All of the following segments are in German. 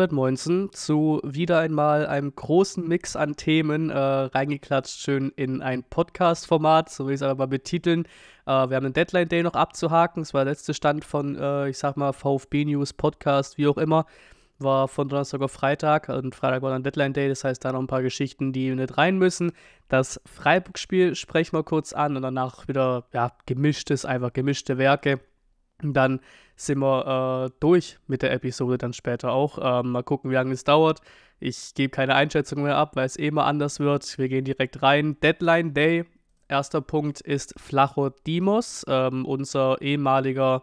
119 zu wieder einmal einem großen Mix an Themen äh, reingeklatscht, schön in ein Podcast-Format, so will ich es aber mal betiteln. Äh, wir haben einen Deadline-Day noch abzuhaken. Es war der letzte Stand von, äh, ich sag mal, VfB News, Podcast, wie auch immer. War von Donnerstag auf Freitag und Freitag war dann Deadline-Day, das heißt, da noch ein paar Geschichten, die nicht rein müssen. Das Freiburg-Spiel sprechen wir kurz an und danach wieder, ja, gemischtes, einfach gemischte Werke. Und dann sind wir äh, durch mit der Episode dann später auch. Ähm, mal gucken, wie lange es dauert. Ich gebe keine Einschätzung mehr ab, weil es eh mal anders wird. Wir gehen direkt rein. Deadline Day. Erster Punkt ist Flachodimos, ähm, unser ehemaliger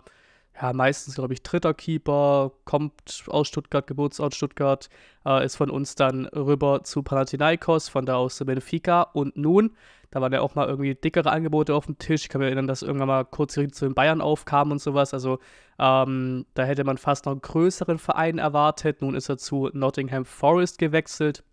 ja, meistens, glaube ich, dritter Keeper, kommt aus Stuttgart, Geburtsort Stuttgart, äh, ist von uns dann rüber zu Panathinaikos, von da aus zu Benfica und nun, da waren ja auch mal irgendwie dickere Angebote auf dem Tisch. Ich kann mich erinnern, dass irgendwann mal kurz zu den Bayern aufkam und sowas. Also ähm, da hätte man fast noch einen größeren Verein erwartet. Nun ist er zu Nottingham Forest gewechselt.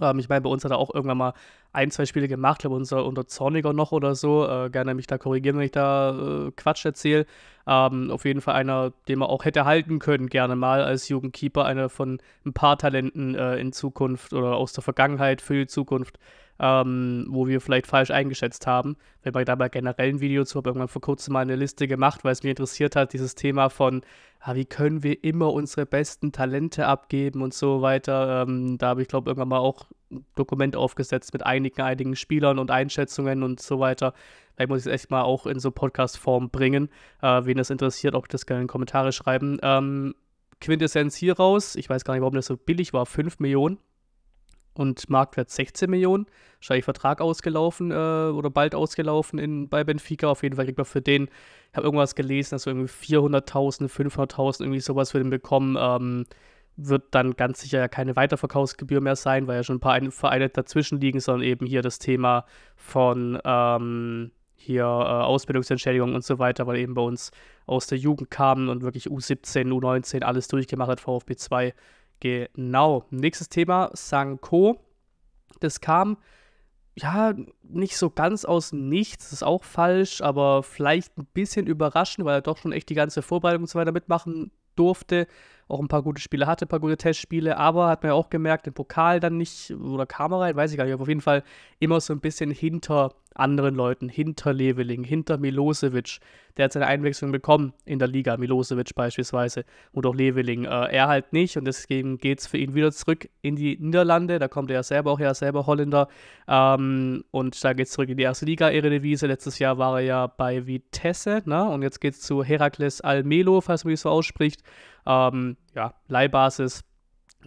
Ähm, ich meine, bei uns hat er auch irgendwann mal ein, zwei Spiele gemacht, glaube unser unter Zorniger noch oder so. Äh, gerne mich da korrigieren, wenn ich da äh, Quatsch erzähle. Ähm, auf jeden Fall einer, den man auch hätte halten können, gerne mal als Jugendkeeper, einer von ein paar Talenten äh, in Zukunft oder aus der Vergangenheit für die Zukunft ähm, wo wir vielleicht falsch eingeschätzt haben. Wenn man da bei generellen ein Video zu, habe irgendwann vor kurzem mal eine Liste gemacht, weil es mich interessiert hat, dieses Thema von, ah, wie können wir immer unsere besten Talente abgeben und so weiter. Ähm, da habe ich, glaube ich, irgendwann mal auch ein Dokument aufgesetzt mit einigen, einigen Spielern und Einschätzungen und so weiter. Vielleicht muss ich es echt mal auch in so Podcast-Form bringen. Äh, wen das interessiert, auch das gerne in die Kommentare schreiben. Ähm, Quintessenz hier raus. Ich weiß gar nicht, warum das so billig war. 5 Millionen und Marktwert 16 Millionen. Wahrscheinlich Vertrag ausgelaufen äh, oder bald ausgelaufen in, bei Benfica. Auf jeden Fall kriegt man für den, ich habe irgendwas gelesen, dass wir irgendwie 400.000, 500.000, irgendwie sowas für den bekommen. Ähm, wird dann ganz sicher ja keine Weiterverkaufsgebühr mehr sein, weil ja schon ein paar Vereine dazwischen liegen, sondern eben hier das Thema von ähm, hier äh, Ausbildungsentschädigung und so weiter, weil eben bei uns aus der Jugend kamen und wirklich U17, U19 alles durchgemacht hat, VfB 2 Genau. Nächstes Thema, Sanko. Das kam ja nicht so ganz aus nichts, das ist auch falsch, aber vielleicht ein bisschen überraschend, weil er doch schon echt die ganze Vorbereitung und so weiter mitmachen durfte auch ein paar gute Spiele hatte, ein paar gute Testspiele, aber hat man ja auch gemerkt, den Pokal dann nicht oder kam er rein, weiß ich gar nicht, aber auf jeden Fall immer so ein bisschen hinter anderen Leuten, hinter Leveling, hinter Milosevic. Der hat seine Einwechslung bekommen in der Liga, Milosevic beispielsweise und auch Leveling. Äh, er halt nicht und deswegen geht es für ihn wieder zurück in die Niederlande. Da kommt er ja selber auch her, selber Holländer. Ähm, und da geht es zurück in die erste Liga, Eredivisie. Letztes Jahr war er ja bei Vitesse ne? und jetzt geht es zu Herakles Almelo, falls man das so ausspricht. Ähm, ja, Leihbasis,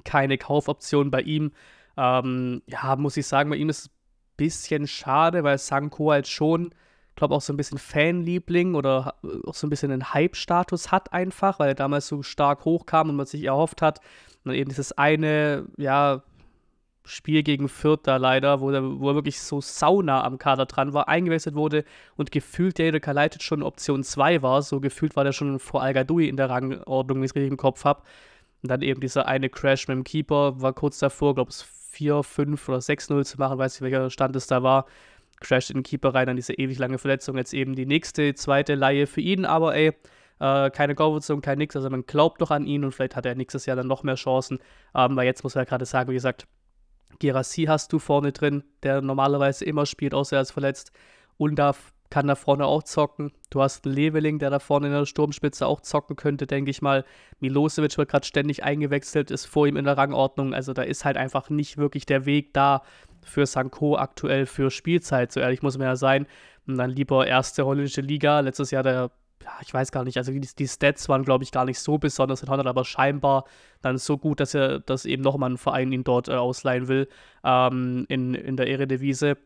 keine Kaufoption bei ihm. Ähm, ja, muss ich sagen, bei ihm ist es ein bisschen schade, weil Sanko halt schon, glaube auch so ein bisschen Fanliebling oder auch so ein bisschen einen Hype-Status hat einfach, weil er damals so stark hochkam und man sich erhofft hat. Und eben dieses eine, ja, Spiel gegen Fürth da leider, wo er, wo er wirklich so sauna am Kader dran war, eingewechselt wurde und gefühlt der Kalaitic schon Option 2 war. So gefühlt war der schon vor al in der Rangordnung, wenn ich es richtig im Kopf habe. Und dann eben dieser eine Crash mit dem Keeper war kurz davor, glaube ich, 4, 5 oder 6-0 zu machen, weiß nicht, welcher Stand es da war. Crasht in den Keeper rein, dann diese ewig lange Verletzung. Jetzt eben die nächste, zweite Laie für ihn, aber ey, äh, keine Gorwurzung, kein nix. Also man glaubt doch an ihn und vielleicht hat er nächstes Jahr dann noch mehr Chancen. Ähm, weil jetzt muss man ja gerade sagen, wie gesagt, Gerassi hast du vorne drin, der normalerweise immer spielt, außer er ist verletzt. Undaf kann da vorne auch zocken. Du hast einen Leveling, der da vorne in der Sturmspitze auch zocken könnte, denke ich mal. Milosevic wird gerade ständig eingewechselt, ist vor ihm in der Rangordnung. Also da ist halt einfach nicht wirklich der Weg da für Sanko aktuell für Spielzeit. So ehrlich muss man ja sein. Und dann lieber erste holländische Liga. Letztes Jahr der ja, ich weiß gar nicht, also die, die Stats waren, glaube ich, gar nicht so besonders in Holland, aber scheinbar dann so gut, dass er, dass eben nochmal ein Verein ihn dort äh, ausleihen will ähm, in, in der Eredivise.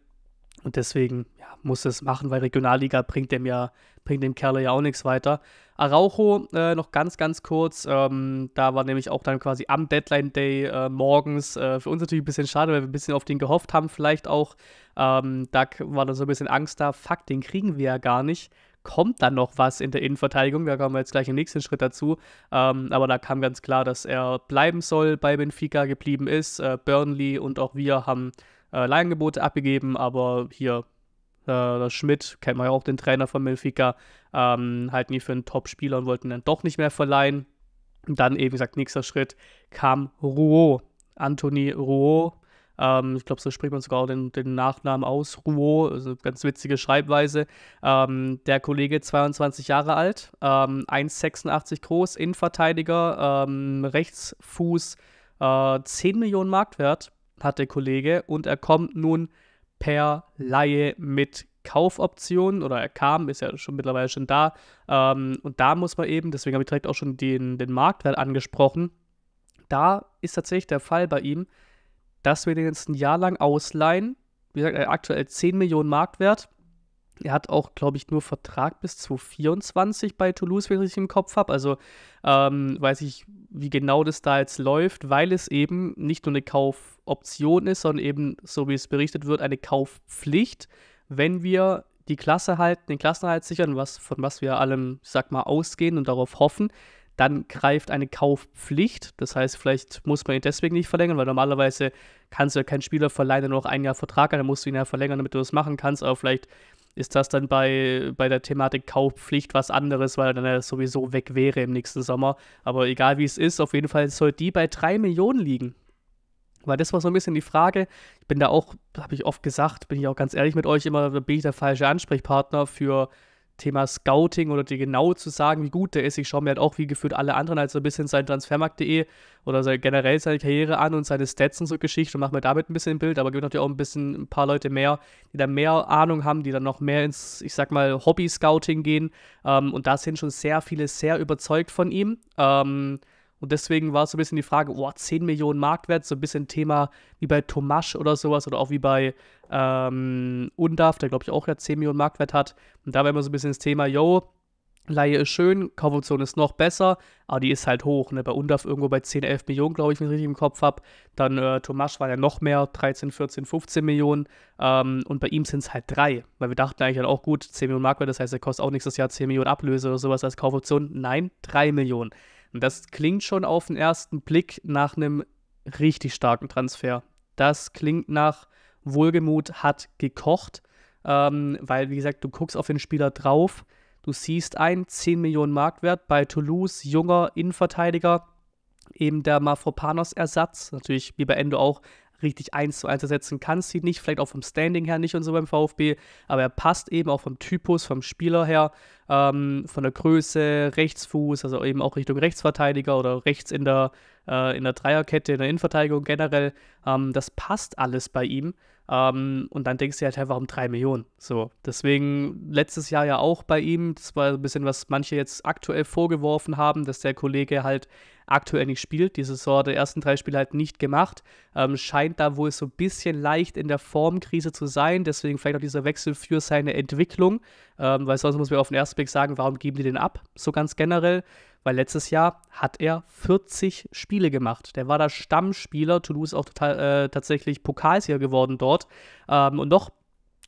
Und deswegen ja, muss es machen, weil Regionalliga bringt dem ja, bringt dem Kerl ja auch nichts weiter. Araujo, äh, noch ganz, ganz kurz, ähm, da war nämlich auch dann quasi am Deadline Day äh, morgens äh, für uns natürlich ein bisschen schade, weil wir ein bisschen auf den gehofft haben, vielleicht auch. Ähm, da war da so ein bisschen Angst da, fuck, den kriegen wir ja gar nicht kommt dann noch was in der Innenverteidigung. Da kommen wir jetzt gleich im nächsten Schritt dazu. Ähm, aber da kam ganz klar, dass er bleiben soll, bei Benfica geblieben ist. Äh, Burnley und auch wir haben äh, Leihangebote abgegeben, aber hier äh, Schmidt, kennt man ja auch den Trainer von Benfica, ähm, halten die für einen Top-Spieler und wollten dann doch nicht mehr verleihen. Und dann eben gesagt, nächster Schritt kam Rouault. Anthony Rouault ähm, ich glaube, so spricht man sogar auch den, den Nachnamen aus, Rouault, also ganz witzige Schreibweise. Ähm, der Kollege 22 Jahre alt, 1,86 ähm, groß, Innenverteidiger, ähm, Rechtsfuß, äh, 10 Millionen Marktwert hat der Kollege und er kommt nun per Laie mit Kaufoptionen oder er kam, ist ja schon mittlerweile schon da. Ähm, und da muss man eben, deswegen habe ich direkt auch schon den, den Marktwert angesprochen. Da ist tatsächlich der Fall bei ihm, dass wir den jetzt ein Jahr lang ausleihen. Wie gesagt, äh, aktuell 10 Millionen Marktwert. Er hat auch, glaube ich, nur Vertrag bis 2024 bei Toulouse, wenn ich im Kopf habe. Also ähm, weiß ich, wie genau das da jetzt läuft, weil es eben nicht nur eine Kaufoption ist, sondern eben, so wie es berichtet wird, eine Kaufpflicht, wenn wir die Klasse halten, den Klassenhalt sichern, was, von was wir allem, ich sag mal, ausgehen und darauf hoffen, dann greift eine Kaufpflicht. Das heißt, vielleicht muss man ihn deswegen nicht verlängern, weil normalerweise kannst du ja keinen Spieler verleihen, der nur noch ein Jahr Vertrag hat, dann musst du ihn ja verlängern, damit du das machen kannst. Aber vielleicht ist das dann bei, bei der Thematik Kaufpflicht was anderes, weil er dann ja sowieso weg wäre im nächsten Sommer. Aber egal wie es ist, auf jeden Fall soll die bei 3 Millionen liegen. Weil das war so ein bisschen die Frage. Ich bin da auch, habe ich oft gesagt, bin ich auch ganz ehrlich mit euch immer, bin ich der falsche Ansprechpartner für Thema Scouting oder dir genau zu sagen, wie gut der ist. Ich schaue mir halt auch wie gefühlt alle anderen halt so ein bisschen sein Transfermarkt.de oder sein, generell seine Karriere an und seine Stats und so Geschichte und mache mir damit ein bisschen ein Bild, aber gibt natürlich auch ein bisschen ein paar Leute mehr, die da mehr Ahnung haben, die dann noch mehr ins, ich sag mal, Hobby-Scouting gehen. Ähm, und da sind schon sehr viele sehr überzeugt von ihm. Ähm, und deswegen war es so ein bisschen die Frage, oh, 10 Millionen Marktwert, so ein bisschen Thema wie bei Tomasch oder sowas oder auch wie bei ähm, Undav, der glaube ich auch ja 10 Millionen Marktwert hat. Und da war immer so ein bisschen das Thema, yo, Laie ist schön, Kaufoption ist noch besser, aber die ist halt hoch. Ne? Bei Undav irgendwo bei 10, 11 Millionen, glaube ich, wenn ich richtig im Kopf habe. Dann äh, Tomasch war ja noch mehr, 13, 14, 15 Millionen. Ähm, und bei ihm sind es halt drei, weil wir dachten eigentlich halt auch gut, 10 Millionen Marktwert, das heißt, er kostet auch nächstes Jahr 10 Millionen Ablöse oder sowas als Kaufoption. Nein, 3 Millionen. Und das klingt schon auf den ersten Blick nach einem richtig starken Transfer. Das klingt nach, Wohlgemut hat gekocht, ähm, weil, wie gesagt, du guckst auf den Spieler drauf, du siehst ein 10 Millionen Marktwert bei Toulouse, junger Innenverteidiger, eben der Mafropanos-Ersatz, natürlich wie bei Endo auch, richtig 1 zu 1 ersetzen kannst ihn nicht, vielleicht auch vom Standing her nicht und so beim VfB, aber er passt eben auch vom Typus, vom Spieler her, ähm, von der Größe, Rechtsfuß, also eben auch Richtung Rechtsverteidiger oder rechts in der, äh, in der Dreierkette, in der Innenverteidigung generell. Ähm, das passt alles bei ihm. Ähm, und dann denkst du halt, hey, warum 3 Millionen? So, deswegen letztes Jahr ja auch bei ihm, das war ein bisschen, was manche jetzt aktuell vorgeworfen haben, dass der Kollege halt aktuell nicht spielt. Die Saison der ersten drei Spiele halt nicht gemacht. Ähm, scheint da wohl so ein bisschen leicht in der Formkrise zu sein. Deswegen vielleicht auch dieser Wechsel für seine Entwicklung. Ähm, weil sonst muss man auf den ersten Blick sagen, warum geben die den ab? So ganz generell. Weil letztes Jahr hat er 40 Spiele gemacht. Der war da Stammspieler. Toulouse auch total, äh, tatsächlich Pokalsieger geworden dort. Ähm, und noch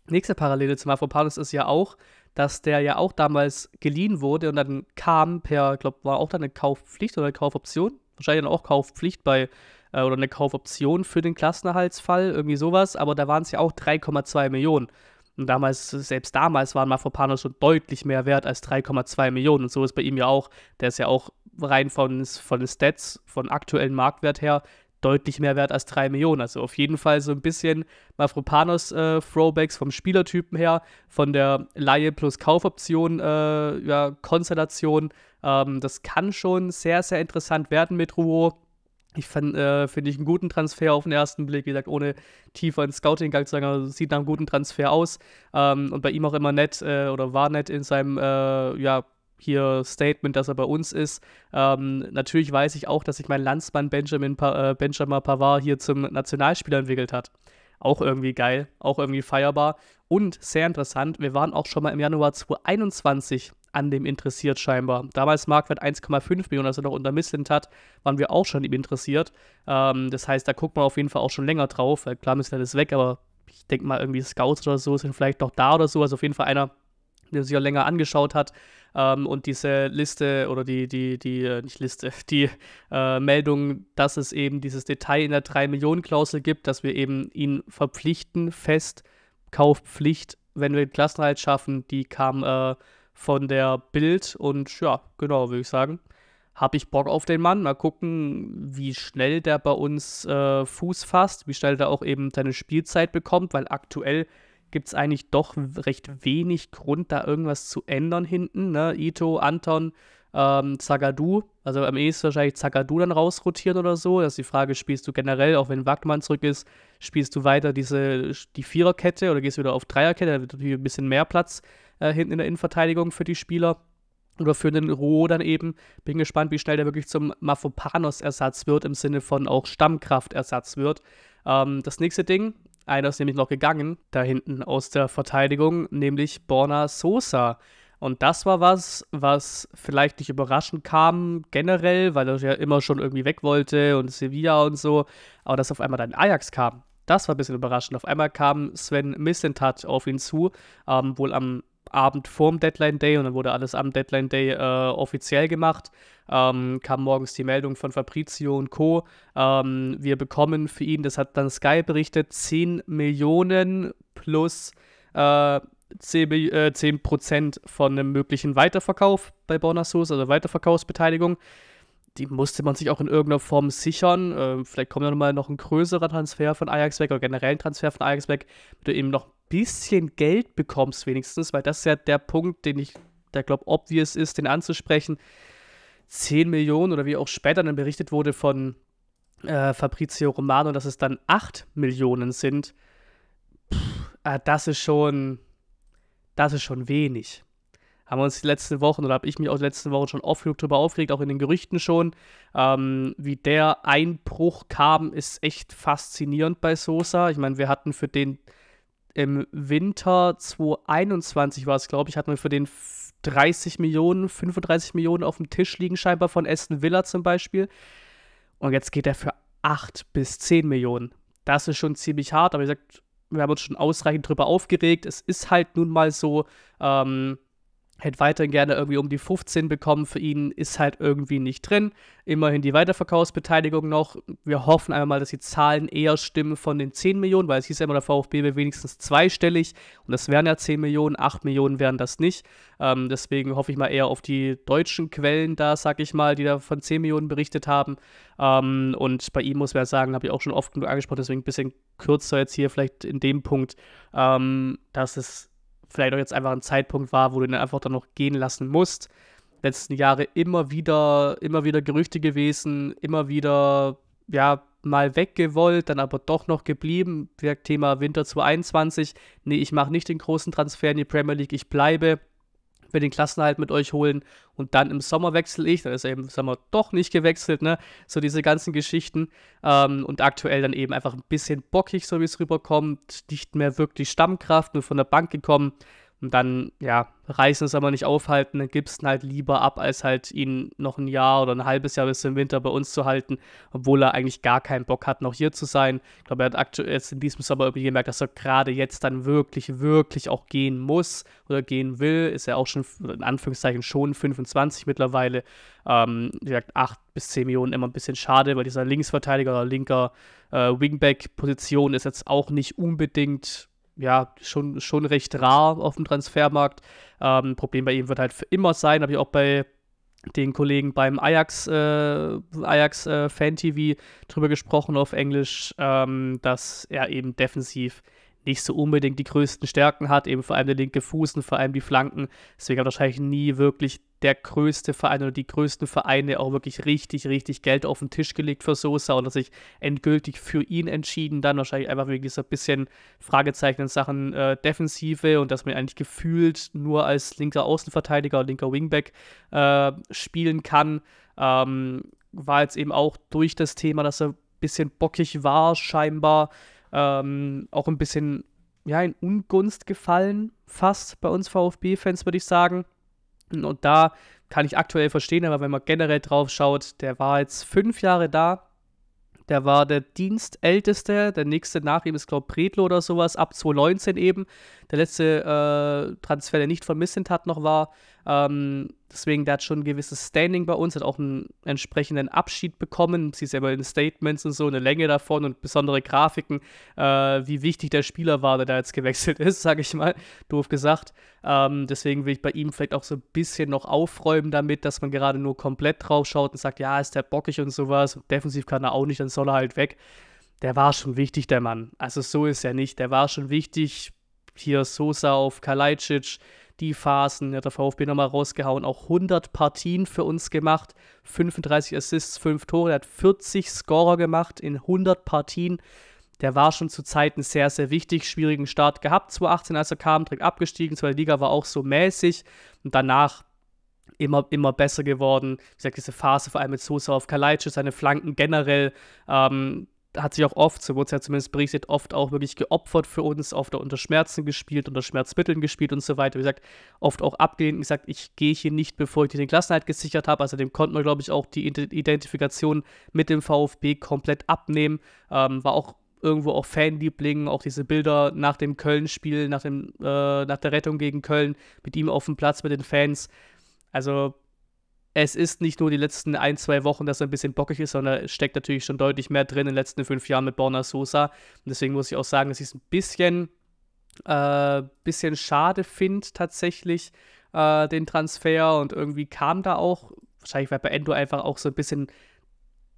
Nächste Parallele zum Afropanus ist ja auch, dass der ja auch damals geliehen wurde und dann kam per, glaube war auch dann eine Kaufpflicht oder eine Kaufoption, wahrscheinlich dann auch Kaufpflicht bei äh, oder eine Kaufoption für den Klassenerhaltsfall, irgendwie sowas, aber da waren es ja auch 3,2 Millionen. Und damals, selbst damals waren Mafropanos schon deutlich mehr wert als 3,2 Millionen. Und so ist bei ihm ja auch, der ist ja auch rein von, von den Stats, von aktuellen Marktwert her, deutlich mehr wert als 3 Millionen. Also auf jeden Fall so ein bisschen Mafropanos äh, Throwbacks vom Spielertypen her, von der Laie plus Kaufoption äh, ja, Konstellation. Ähm, das kann schon sehr, sehr interessant werden mit Ruo. Ich äh, finde ich einen guten Transfer auf den ersten Blick, wie gesagt, ohne tiefer ins Scouting-Gang zu sagen, also sieht nach einem guten Transfer aus. Ähm, und bei ihm auch immer nett äh, oder war nett in seinem äh, ja, hier Statement, dass er bei uns ist. Ähm, natürlich weiß ich auch, dass sich mein Landsmann Benjamin, pa äh, Benjamin Pavard hier zum Nationalspieler entwickelt hat. Auch irgendwie geil, auch irgendwie feierbar und sehr interessant. Wir waren auch schon mal im Januar 2021 an dem interessiert scheinbar. Damals Marktwert 1,5 Millionen, als er noch unter Missland hat, waren wir auch schon ihm interessiert. Ähm, das heißt, da guckt man auf jeden Fall auch schon länger drauf, weil klar, Missland ist weg, aber ich denke mal, irgendwie Scouts oder so sind vielleicht noch da oder so. Also auf jeden Fall einer, der sich ja länger angeschaut hat. Ähm, und diese Liste oder die, die, die, äh, nicht Liste, die äh, Meldung, dass es eben dieses Detail in der 3-Millionen-Klausel gibt, dass wir eben ihn verpflichten, fest, Kaufpflicht, wenn wir den Klassenhalt schaffen, die kam äh, von der Bild und ja, genau, würde ich sagen. Habe ich Bock auf den Mann? Mal gucken, wie schnell der bei uns äh, Fuß fasst, wie schnell der auch eben seine Spielzeit bekommt, weil aktuell gibt es eigentlich doch recht wenig Grund, da irgendwas zu ändern hinten. Ne? Ito, Anton, ähm, Zagadou, also am ehesten wahrscheinlich Zagadu dann rausrotieren oder so. Das ist die Frage, spielst du generell, auch wenn Wagmann zurück ist, spielst du weiter diese, die Viererkette oder gehst du wieder auf Dreierkette? Da wird natürlich ein bisschen mehr Platz äh, hinten in der Innenverteidigung für die Spieler. Oder für den Roh dann eben. Bin gespannt, wie schnell der wirklich zum Mafopanos-Ersatz wird, im Sinne von auch Stammkraft-Ersatz wird. Ähm, das nächste Ding, einer ist nämlich noch gegangen, da hinten aus der Verteidigung, nämlich Borna Sosa. Und das war was, was vielleicht nicht überraschend kam, generell, weil er ja immer schon irgendwie weg wollte und Sevilla und so. Aber dass auf einmal dann Ajax kam, das war ein bisschen überraschend. Auf einmal kam Sven Missentat auf ihn zu, ähm, wohl am Abend vorm Deadline Day und dann wurde alles am Deadline Day äh, offiziell gemacht. Ähm, kam morgens die Meldung von Fabrizio und Co. Ähm, wir bekommen für ihn, das hat dann Sky berichtet, 10 Millionen plus äh, 10, äh, 10% von einem möglichen Weiterverkauf bei Bonasus, also Weiterverkaufsbeteiligung. Die musste man sich auch in irgendeiner Form sichern. Äh, vielleicht kommt dann mal noch ein größerer Transfer von Ajax weg oder generell ein Transfer von Ajax weg, mit eben noch bisschen Geld bekommst wenigstens, weil das ist ja der Punkt, den ich da glaube, obvious ist, den anzusprechen. 10 Millionen oder wie auch später dann berichtet wurde von äh, Fabrizio Romano, dass es dann 8 Millionen sind. Puh, äh, das ist schon, das ist schon wenig. Haben wir uns die letzten Wochen oder habe ich mich auch die letzten Wochen schon oft genug drüber aufgeregt, auch in den Gerüchten schon. Ähm, wie der Einbruch kam, ist echt faszinierend bei Sosa. Ich meine, wir hatten für den im Winter 2021 war es, glaube ich, hat man für den 30 Millionen, 35 Millionen auf dem Tisch liegen, scheinbar von Aston Villa zum Beispiel. Und jetzt geht er für 8 bis 10 Millionen. Das ist schon ziemlich hart, aber wie gesagt, wir haben uns schon ausreichend drüber aufgeregt. Es ist halt nun mal so, ähm, Hätte weiterhin gerne irgendwie um die 15 bekommen für ihn, ist halt irgendwie nicht drin. Immerhin die Weiterverkaufsbeteiligung noch. Wir hoffen einmal, dass die Zahlen eher stimmen von den 10 Millionen, weil es hieß ja immer, der VfB wäre wenigstens zweistellig und das wären ja 10 Millionen, 8 Millionen wären das nicht. Ähm, deswegen hoffe ich mal eher auf die deutschen Quellen da, sag ich mal, die da von 10 Millionen berichtet haben. Ähm, und bei ihm muss man ja sagen, habe ich auch schon oft genug angesprochen, deswegen ein bisschen kürzer jetzt hier vielleicht in dem Punkt, ähm, dass es vielleicht auch jetzt einfach ein Zeitpunkt war, wo du ihn einfach dann noch gehen lassen musst. Letzten Jahre immer wieder, immer wieder Gerüchte gewesen, immer wieder, ja, mal weggewollt, dann aber doch noch geblieben. Thema Winter 2021. Nee, ich mache nicht den großen Transfer in die Premier League, ich bleibe mir den Klassenhalt mit euch holen und dann im Sommer wechsle ich. Dann ist er eben im Sommer doch nicht gewechselt, ne? So diese ganzen Geschichten. Ähm, und aktuell dann eben einfach ein bisschen bockig, so wie es rüberkommt. Nicht mehr wirklich Stammkraft, nur von der Bank gekommen. Und dann, ja, reißen es aber nicht aufhalten, ne, dann gibst ihn halt lieber ab, als halt ihn noch ein Jahr oder ein halbes Jahr bis zum Winter bei uns zu halten, obwohl er eigentlich gar keinen Bock hat, noch hier zu sein. Ich glaube, er hat aktuell jetzt in diesem Sommer irgendwie gemerkt, dass er gerade jetzt dann wirklich, wirklich auch gehen muss oder gehen will. Ist er auch schon, in Anführungszeichen, schon 25 mittlerweile. Ähm, wie gesagt, 8 bis 10 Millionen immer ein bisschen schade, weil dieser Linksverteidiger oder linker äh, Wingback-Position ist jetzt auch nicht unbedingt ja, schon, schon recht rar auf dem Transfermarkt. Ähm, Problem bei ihm wird halt für immer sein, habe ich auch bei den Kollegen beim Ajax, äh, Ajax äh, Fan TV drüber gesprochen auf Englisch, ähm, dass er eben defensiv nicht so unbedingt die größten Stärken hat, eben vor allem der linke Fuß und vor allem die Flanken. Deswegen hat wahrscheinlich nie wirklich der größte Verein oder die größten Vereine auch wirklich richtig, richtig Geld auf den Tisch gelegt für Sosa oder sich endgültig für ihn entschieden. Dann wahrscheinlich einfach wegen dieser bisschen Fragezeichen in Sachen äh, Defensive und dass man eigentlich gefühlt nur als linker Außenverteidiger und linker Wingback äh, spielen kann. Ähm, war jetzt eben auch durch das Thema, dass er ein bisschen bockig war, scheinbar ähm, auch ein bisschen ja, in Ungunst gefallen, fast bei uns VfB-Fans, würde ich sagen. Und da kann ich aktuell verstehen, aber wenn man generell drauf schaut, der war jetzt fünf Jahre da. Der war der Dienstälteste. Der nächste nach ihm ist, glaube ich, Bredlo oder sowas, ab 2019 eben. Der letzte äh, Transfer, der nicht vermisst hat, noch war, ähm, deswegen, der hat schon ein gewisses Standing bei uns, hat auch einen entsprechenden Abschied bekommen. Sie selber in Statements und so, eine Länge davon und besondere Grafiken, äh, wie wichtig der Spieler war, der da jetzt gewechselt ist, sage ich mal, doof gesagt. Ähm, deswegen will ich bei ihm vielleicht auch so ein bisschen noch aufräumen damit, dass man gerade nur komplett drauf schaut und sagt, ja, ist der bockig und sowas. Defensiv kann er auch nicht, dann soll er halt weg. Der war schon wichtig, der Mann. Also so ist er nicht. Der war schon wichtig. Hier Sosa auf Kalajdzic, die Phasen. Ja, der VfB nochmal rausgehauen, auch 100 Partien für uns gemacht, 35 Assists, 5 Tore. Er hat 40 Scorer gemacht in 100 Partien. Der war schon zu Zeiten sehr, sehr wichtig, schwierigen Start gehabt. 2018, als er kam, direkt abgestiegen. Zweite Liga war auch so mäßig. Und danach immer, immer besser geworden. Wie gesagt, diese Phase vor allem mit Sosa auf Kalajdzic, seine Flanken generell. Ähm, hat sich auch oft, so wurde es ja zumindest berichtet, oft auch wirklich geopfert für uns, oft auch unter Schmerzen gespielt, unter Schmerzmitteln gespielt und so weiter. Wie gesagt, oft auch abgelehnt und gesagt, ich gehe hier nicht, bevor ich dir den Klassenheit gesichert habe. Also dem konnte man, glaube ich, auch die Identifikation mit dem VfB komplett abnehmen. Ähm, war auch irgendwo auch Fanliebling, auch diese Bilder nach dem Köln-Spiel, nach, äh, nach der Rettung gegen Köln, mit ihm auf dem Platz, mit den Fans. Also es ist nicht nur die letzten ein, zwei Wochen, dass er ein bisschen bockig ist, sondern es steckt natürlich schon deutlich mehr drin in den letzten fünf Jahren mit Borna Sosa. Und deswegen muss ich auch sagen, dass ich es ein bisschen, äh, bisschen schade finde, tatsächlich, äh, den Transfer. Und irgendwie kam da auch, wahrscheinlich weil bei Endo einfach auch so ein bisschen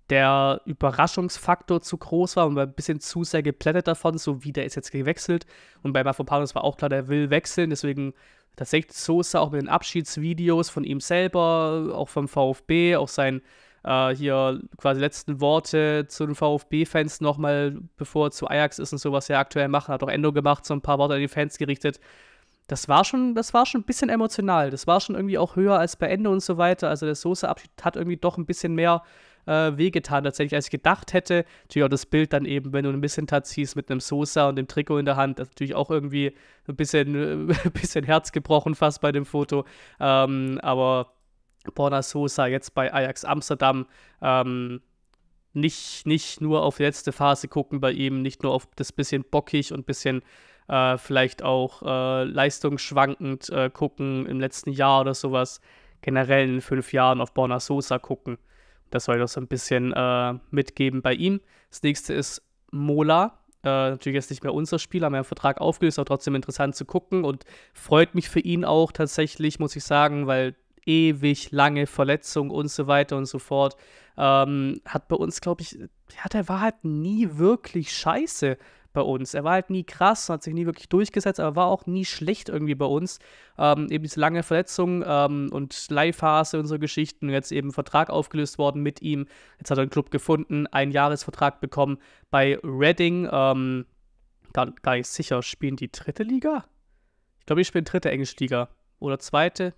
der Überraschungsfaktor zu groß war und war ein bisschen zu sehr geplättet davon, so wie der ist jetzt gewechselt. Und bei Mafropanos war auch klar, der will wechseln, deswegen tatsächlich Sosa auch mit den Abschiedsvideos von ihm selber, auch vom VfB, auch sein äh, hier quasi letzten Worte zu den VfB-Fans nochmal, bevor er zu Ajax ist und so, was er aktuell machen, hat auch Endo gemacht, so ein paar Worte an die Fans gerichtet. Das war schon, das war schon ein bisschen emotional. Das war schon irgendwie auch höher als bei Endo und so weiter. Also der Soße-Abschied hat irgendwie doch ein bisschen mehr äh, wehgetan, tatsächlich, als ich gedacht hätte. Natürlich auch das Bild dann eben, wenn du ein bisschen Missentat siehst mit einem Sosa und dem Trikot in der Hand, das natürlich auch irgendwie ein bisschen, ein bisschen herzgebrochen fast bei dem Foto. Ähm, aber Borna Sosa jetzt bei Ajax Amsterdam, ähm, nicht, nicht nur auf die letzte Phase gucken bei ihm, nicht nur auf das bisschen bockig und bisschen äh, vielleicht auch äh, leistungsschwankend äh, gucken im letzten Jahr oder sowas, generell in fünf Jahren auf Borna Sosa gucken. Das soll ich doch so ein bisschen äh, mitgeben bei ihm. Das nächste ist Mola. Äh, natürlich jetzt nicht mehr unser Spieler, haben wir einen Vertrag aufgelöst, aber trotzdem interessant zu gucken und freut mich für ihn auch tatsächlich, muss ich sagen, weil ewig lange Verletzung und so weiter und so fort. Ähm, hat bei uns, glaube ich, ja, der war halt nie wirklich scheiße bei uns. Er war halt nie krass, hat sich nie wirklich durchgesetzt, aber war auch nie schlecht irgendwie bei uns. Ähm, eben diese lange Verletzung ähm, und Leihphase und so Geschichten. Jetzt eben Vertrag aufgelöst worden mit ihm. Jetzt hat er einen Club gefunden, einen Jahresvertrag bekommen bei Reading. Ähm, gar, gar nicht sicher, spielen die dritte Liga? Ich glaube, ich spielen dritte englische Liga. Oder zweite,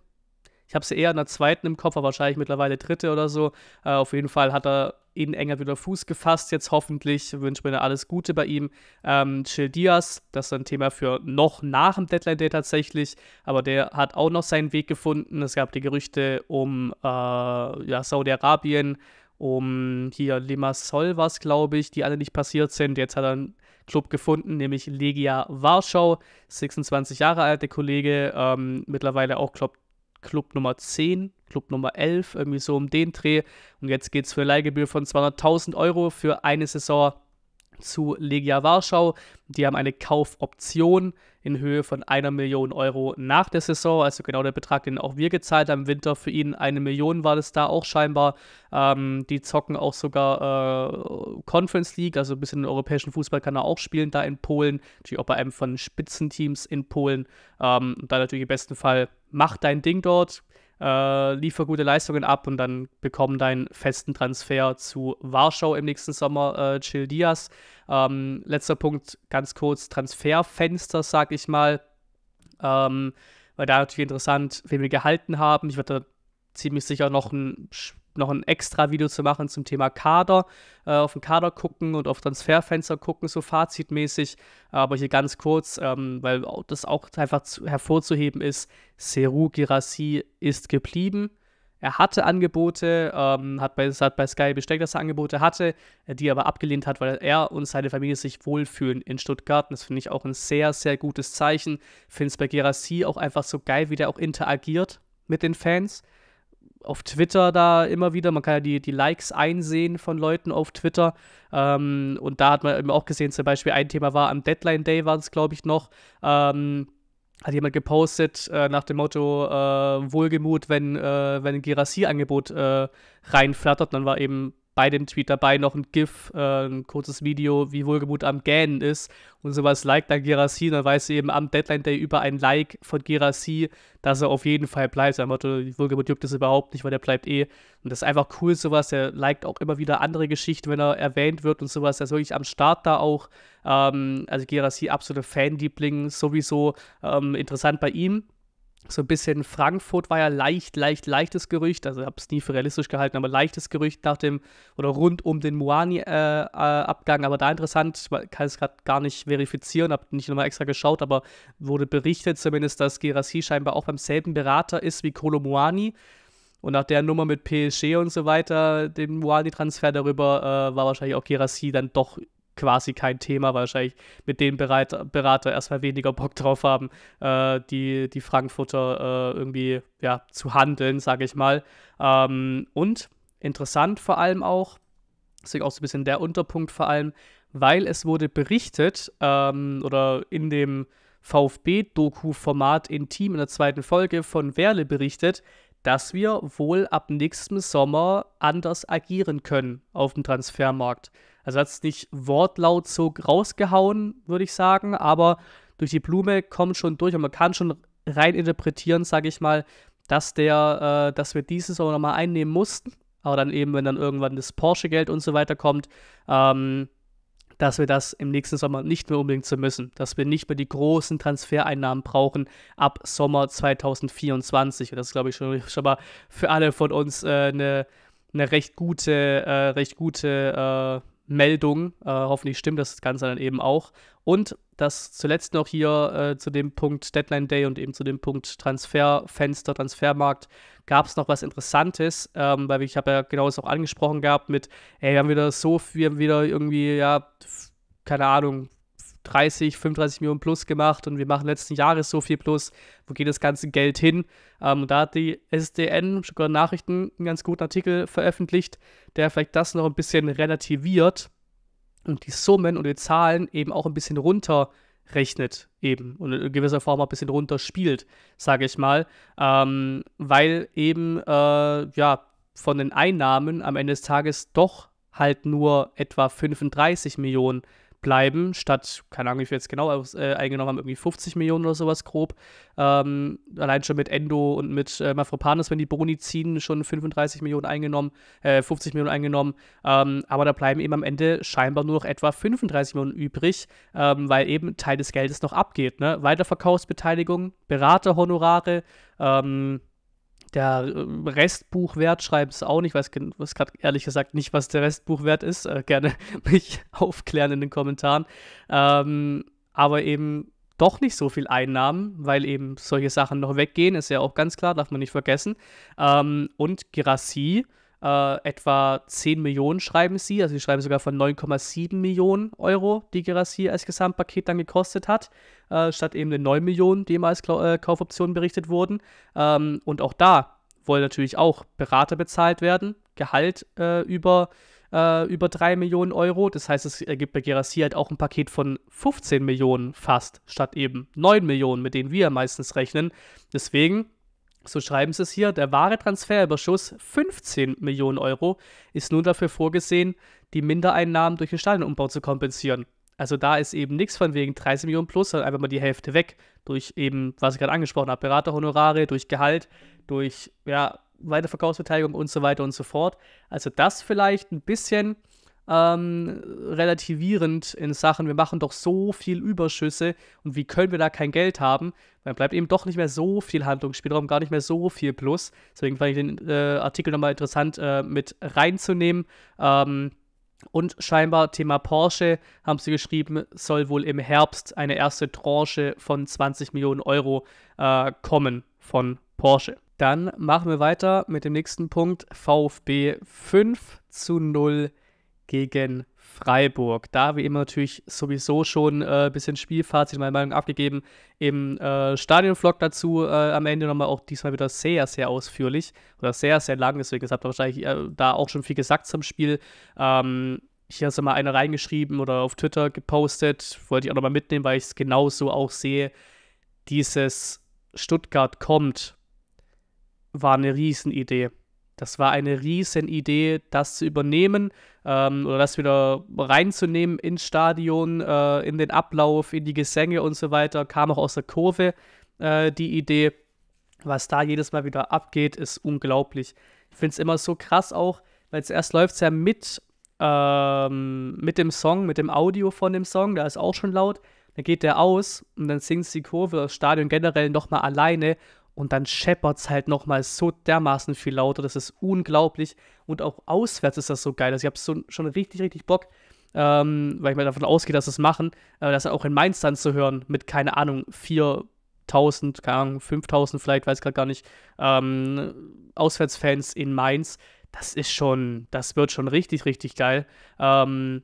ich habe sie eher in der zweiten im Kopf, aber wahrscheinlich mittlerweile dritte oder so. Äh, auf jeden Fall hat er in enger wieder Fuß gefasst. Jetzt hoffentlich wünsche mir alles Gute bei ihm. Ähm, Chill Diaz, das ist ein Thema für noch nach dem Deadline Day tatsächlich, aber der hat auch noch seinen Weg gefunden. Es gab die Gerüchte um äh, ja, Saudi-Arabien, um hier Limassol was, glaube ich, die alle nicht passiert sind. Jetzt hat er einen Club gefunden, nämlich Legia Warschau, 26 Jahre alte Kollege, ähm, mittlerweile auch, glaube Club Nummer 10, Club Nummer 11, irgendwie so um den Dreh. Und jetzt geht es für Leihgebühr von 200.000 Euro für eine Saison zu Legia Warschau. Die haben eine Kaufoption in Höhe von einer Million Euro nach der Saison. Also genau der Betrag, den auch wir gezahlt haben im Winter für ihn. Eine Million war das da auch scheinbar. Ähm, die zocken auch sogar äh, Conference League, also ein bisschen den europäischen Fußball kann er auch spielen, da in Polen. Natürlich auch bei einem von Spitzenteams in Polen. Ähm, da natürlich im besten Fall, mach dein Ding dort, äh, liefer gute Leistungen ab und dann bekommen deinen festen Transfer zu Warschau im nächsten Sommer, äh, Chill Diaz. Ähm, letzter Punkt, ganz kurz, Transferfenster, sag ich mal. Ähm, weil da natürlich interessant, wen wir gehalten haben. Ich würde da ziemlich sicher noch einen noch ein extra Video zu machen zum Thema Kader, äh, auf den Kader gucken und auf Transferfenster gucken, so fazitmäßig. Aber hier ganz kurz, ähm, weil das auch einfach zu, hervorzuheben ist, Seru Girassi ist geblieben. Er hatte Angebote, ähm, hat, bei, hat bei Sky besteckt, dass er Angebote hatte, äh, die er aber abgelehnt hat, weil er und seine Familie sich wohlfühlen in Stuttgart. das finde ich auch ein sehr, sehr gutes Zeichen. Finde es bei Girassi auch einfach so geil, wie der auch interagiert mit den Fans auf Twitter da immer wieder. Man kann ja die, die Likes einsehen von Leuten auf Twitter. Ähm, und da hat man eben auch gesehen, zum Beispiel ein Thema war am Deadline Day, war es glaube ich noch. Ähm, hat jemand gepostet äh, nach dem Motto äh, Wohlgemut, wenn, äh, wenn ein Girassie-Angebot äh, reinflattert. dann war eben bei dem Tweet dabei noch ein GIF, äh, ein kurzes Video, wie Wohlgemut am Gähnen ist und sowas liked dann Gerassi, dann weiß sie eben am Deadline Day über ein Like von Gerassi, dass er auf jeden Fall bleibt. Sein Motto, Wohlgemut juckt es überhaupt nicht, weil der bleibt eh. Und das ist einfach cool, sowas. Der liked auch immer wieder andere Geschichten, wenn er erwähnt wird und sowas. Der ist wirklich am Start da auch. Ähm, also Gerassi, absolute fan Fanliebling, sowieso ähm, interessant bei ihm so ein bisschen Frankfurt war ja leicht, leicht, leichtes Gerücht, also ich habe es nie für realistisch gehalten, aber leichtes Gerücht nach dem oder rund um den Moani-Abgang, äh, äh aber da interessant, ich kann es gerade gar nicht verifizieren, habe nicht nochmal extra geschaut, aber wurde berichtet zumindest, dass Gerassi scheinbar auch beim selben Berater ist wie Kolo Moani und nach der Nummer mit PSG und so weiter, den Moani-Transfer darüber, äh, war wahrscheinlich auch Gerassi dann doch quasi kein Thema, weil wahrscheinlich mit den Berater, erstmal weniger Bock drauf haben, äh, die, die Frankfurter äh, irgendwie ja, zu handeln, sage ich mal. Ähm, und interessant vor allem auch, das ist auch so ein bisschen der Unterpunkt vor allem, weil es wurde berichtet ähm, oder in dem VfB-Doku-Format in Team in der zweiten Folge von Werle berichtet, dass wir wohl ab nächstem Sommer anders agieren können auf dem Transfermarkt. Also hat es nicht wortlaut so rausgehauen, würde ich sagen, aber durch die Blume kommt schon durch und man kann schon rein interpretieren, sage ich mal, dass der, äh, dass wir dieses auch nochmal einnehmen mussten. Aber dann eben, wenn dann irgendwann das Porsche-Geld und so weiter kommt, ähm, dass wir das im nächsten Sommer nicht mehr unbedingt zu müssen, dass wir nicht mehr die großen Transfereinnahmen brauchen ab Sommer 2024. Und das ist, glaube ich, schon, schon mal für alle von uns äh, eine, eine recht gute, äh, recht gute äh, Meldung. Äh, hoffentlich stimmt das Ganze dann eben auch. Und das zuletzt noch hier äh, zu dem Punkt Deadline Day und eben zu dem Punkt Transferfenster, Transfermarkt gab es noch was Interessantes, ähm, weil ich habe ja genau das auch angesprochen gehabt mit, ey, wir haben wieder so viel, wir haben wieder irgendwie, ja, keine Ahnung, 30, 35 Millionen plus gemacht und wir machen letzten Jahres so viel plus. Wo geht das ganze Geld hin? Ähm, da hat die SDN, sogar Nachrichten, einen ganz guten Artikel veröffentlicht, der vielleicht das noch ein bisschen relativiert und die Summen und die Zahlen eben auch ein bisschen runterrechnet eben und in gewisser Form auch ein bisschen runterspielt, sage ich mal, ähm, weil eben äh, ja von den Einnahmen am Ende des Tages doch halt nur etwa 35 Millionen bleiben, statt, keine Ahnung, wie viel jetzt genau äh, eingenommen haben, irgendwie 50 Millionen oder sowas grob. Ähm, allein schon mit Endo und mit äh, Mafropanis, wenn die Boni ziehen, schon 35 Millionen eingenommen, äh, 50 Millionen eingenommen. Ähm, aber da bleiben eben am Ende scheinbar nur noch etwa 35 Millionen übrig, ähm, weil eben Teil des Geldes noch abgeht. Ne? Weiterverkaufsbeteiligung, Beraterhonorare, ähm, der ähm, Restbuchwert schreibt es auch nicht. Ich weiß, weiß gerade ehrlich gesagt nicht, was der Restbuchwert ist. Äh, gerne mich aufklären in den Kommentaren. Ähm, aber eben doch nicht so viel Einnahmen, weil eben solche Sachen noch weggehen, ist ja auch ganz klar, darf man nicht vergessen. Ähm, und Girassi, äh, etwa 10 Millionen schreiben sie. Also sie schreiben sogar von 9,7 Millionen Euro, die Gerassi als Gesamtpaket dann gekostet hat, äh, statt eben den 9 Millionen, die immer als Kla äh, Kaufoptionen berichtet wurden. Ähm, und auch da wollen natürlich auch Berater bezahlt werden, Gehalt äh, über, äh, über 3 Millionen Euro. Das heißt, es ergibt bei Gerassi halt auch ein Paket von 15 Millionen fast, statt eben 9 Millionen, mit denen wir meistens rechnen. Deswegen so schreiben sie es hier, der wahre Transferüberschuss 15 Millionen Euro ist nun dafür vorgesehen, die Mindereinnahmen durch den Stadionumbau zu kompensieren. Also da ist eben nichts von wegen 30 Millionen plus, sondern einfach mal die Hälfte weg. Durch eben, was ich gerade angesprochen habe, Beraterhonorare, durch Gehalt, durch ja, Weiterverkaufsbeteiligung und so weiter und so fort. Also das vielleicht ein bisschen ähm, relativierend in Sachen, wir machen doch so viel Überschüsse und wie können wir da kein Geld haben? Dann bleibt eben doch nicht mehr so viel Handlungsspielraum, gar nicht mehr so viel Plus. Deswegen fand ich den äh, Artikel nochmal interessant äh, mit reinzunehmen. Ähm, und scheinbar Thema Porsche haben sie geschrieben, soll wohl im Herbst eine erste Tranche von 20 Millionen Euro äh, kommen von Porsche. Dann machen wir weiter mit dem nächsten Punkt. VfB 5 zu 0 gegen Freiburg. Da wie immer natürlich sowieso schon ein äh, bisschen Spielfazit meine Meinung abgegeben. Im äh, Stadionvlog dazu äh, am Ende nochmal auch diesmal wieder sehr, sehr ausführlich oder sehr, sehr lang. Deswegen habt ihr wahrscheinlich äh, da auch schon viel gesagt zum Spiel. Ähm, hier hast du mal eine reingeschrieben oder auf Twitter gepostet. Wollte ich auch nochmal mitnehmen, weil ich es genauso auch sehe. Dieses Stuttgart kommt war eine Riesenidee das war eine riesen Idee, das zu übernehmen ähm, oder das wieder reinzunehmen ins Stadion, äh, in den Ablauf, in die Gesänge und so weiter. Kam auch aus der Kurve äh, die Idee. Was da jedes Mal wieder abgeht, ist unglaublich. Ich finde es immer so krass auch, weil zuerst läuft es ja mit, ähm, mit dem Song, mit dem Audio von dem Song, da ist auch schon laut. Dann geht der aus und dann singt die Kurve, das Stadion generell nochmal alleine und dann es halt nochmal so dermaßen viel lauter. Das ist unglaublich. Und auch auswärts ist das so geil. Also ich habe so, schon richtig, richtig Bock, ähm, weil ich mir davon ausgehe, dass sie es machen, äh, das auch in Mainz dann zu hören mit, keine Ahnung, 4.000, keine Ahnung, 5.000 vielleicht, weiß ich gerade gar nicht, ähm, Auswärtsfans in Mainz. Das ist schon, das wird schon richtig, richtig geil. Ähm,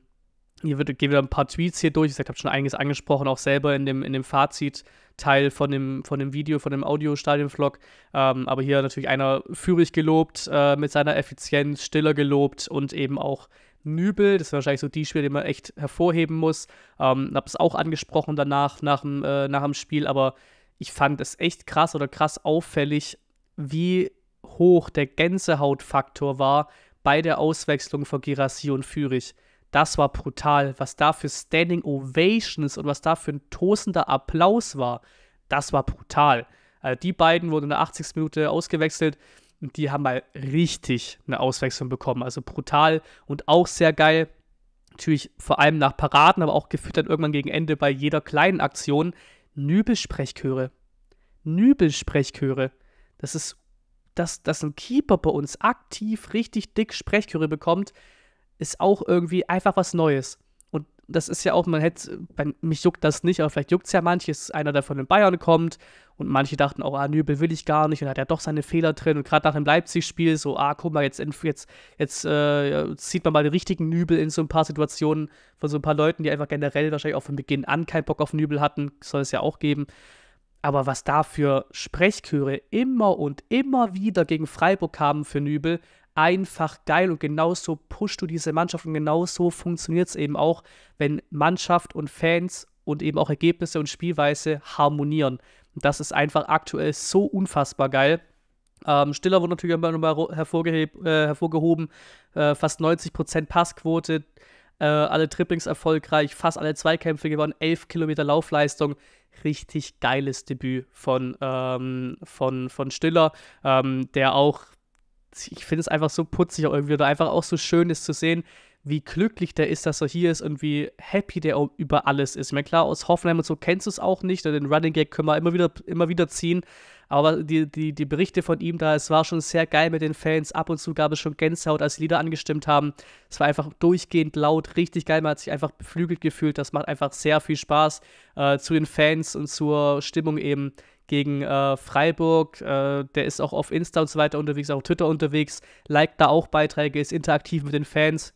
hier wird, gehen wir ein paar Tweets hier durch. Ich habe schon einiges angesprochen, auch selber in dem, in dem Fazit-Teil von dem, von dem Video, von dem Audio-Stadion-Vlog. Ähm, aber hier natürlich einer Führig gelobt, äh, mit seiner Effizienz, Stiller gelobt und eben auch Nübel. Das ist wahrscheinlich so die Spieler, die man echt hervorheben muss. Ähm, habe es auch angesprochen danach, nach dem, äh, nach dem Spiel. Aber ich fand es echt krass oder krass auffällig, wie hoch der Gänsehautfaktor war bei der Auswechslung von Girassi und Führig. Das war brutal. Was da für Standing Ovations und was da für ein tosender Applaus war, das war brutal. Also die beiden wurden in der 80. Minute ausgewechselt und die haben mal richtig eine Auswechslung bekommen. Also brutal und auch sehr geil. Natürlich vor allem nach Paraden, aber auch gefüttert irgendwann gegen Ende bei jeder kleinen Aktion. Nübelsprechchöre. Nübelsprechchöre. Das ist, dass, dass ein Keeper bei uns aktiv richtig dick Sprechchöre bekommt ist auch irgendwie einfach was Neues. Und das ist ja auch, man hätte, mich juckt das nicht, aber vielleicht juckt es ja manches, einer, der von den Bayern kommt und manche dachten auch, ah, Nübel will ich gar nicht und hat ja doch seine Fehler drin und gerade nach dem Leipzig-Spiel so, ah, guck mal, jetzt, jetzt, jetzt äh, zieht man mal den richtigen Nübel in so ein paar Situationen von so ein paar Leuten, die einfach generell wahrscheinlich auch von Beginn an keinen Bock auf Nübel hatten, soll es ja auch geben. Aber was da für Sprechchöre immer und immer wieder gegen Freiburg kamen für Nübel, einfach geil und genauso pusht du diese Mannschaft und genauso funktioniert es eben auch, wenn Mannschaft und Fans und eben auch Ergebnisse und Spielweise harmonieren. Das ist einfach aktuell so unfassbar geil. Ähm, Stiller wurde natürlich immer nochmal äh, hervorgehoben. Äh, fast 90% Passquote, äh, alle Triplings erfolgreich, fast alle Zweikämpfe gewonnen, 11 Kilometer Laufleistung. Richtig geiles Debüt von, ähm, von, von Stiller, ähm, der auch ich finde es einfach so putzig auch irgendwie oder einfach auch so schön ist zu sehen, wie glücklich der ist, dass er hier ist und wie happy der über alles ist. Ich meine, klar, aus Hoffenheim und so kennst du es auch nicht. Den Running Gag können wir immer wieder, immer wieder ziehen. Aber die, die, die Berichte von ihm da, es war schon sehr geil mit den Fans. Ab und zu gab es schon Gänsehaut, als die Lieder angestimmt haben. Es war einfach durchgehend laut, richtig geil. Man hat sich einfach beflügelt gefühlt. Das macht einfach sehr viel Spaß äh, zu den Fans und zur Stimmung eben gegen äh, Freiburg. Äh, der ist auch auf Insta und so weiter unterwegs, auch auf Twitter unterwegs, liked da auch Beiträge, ist interaktiv mit den Fans,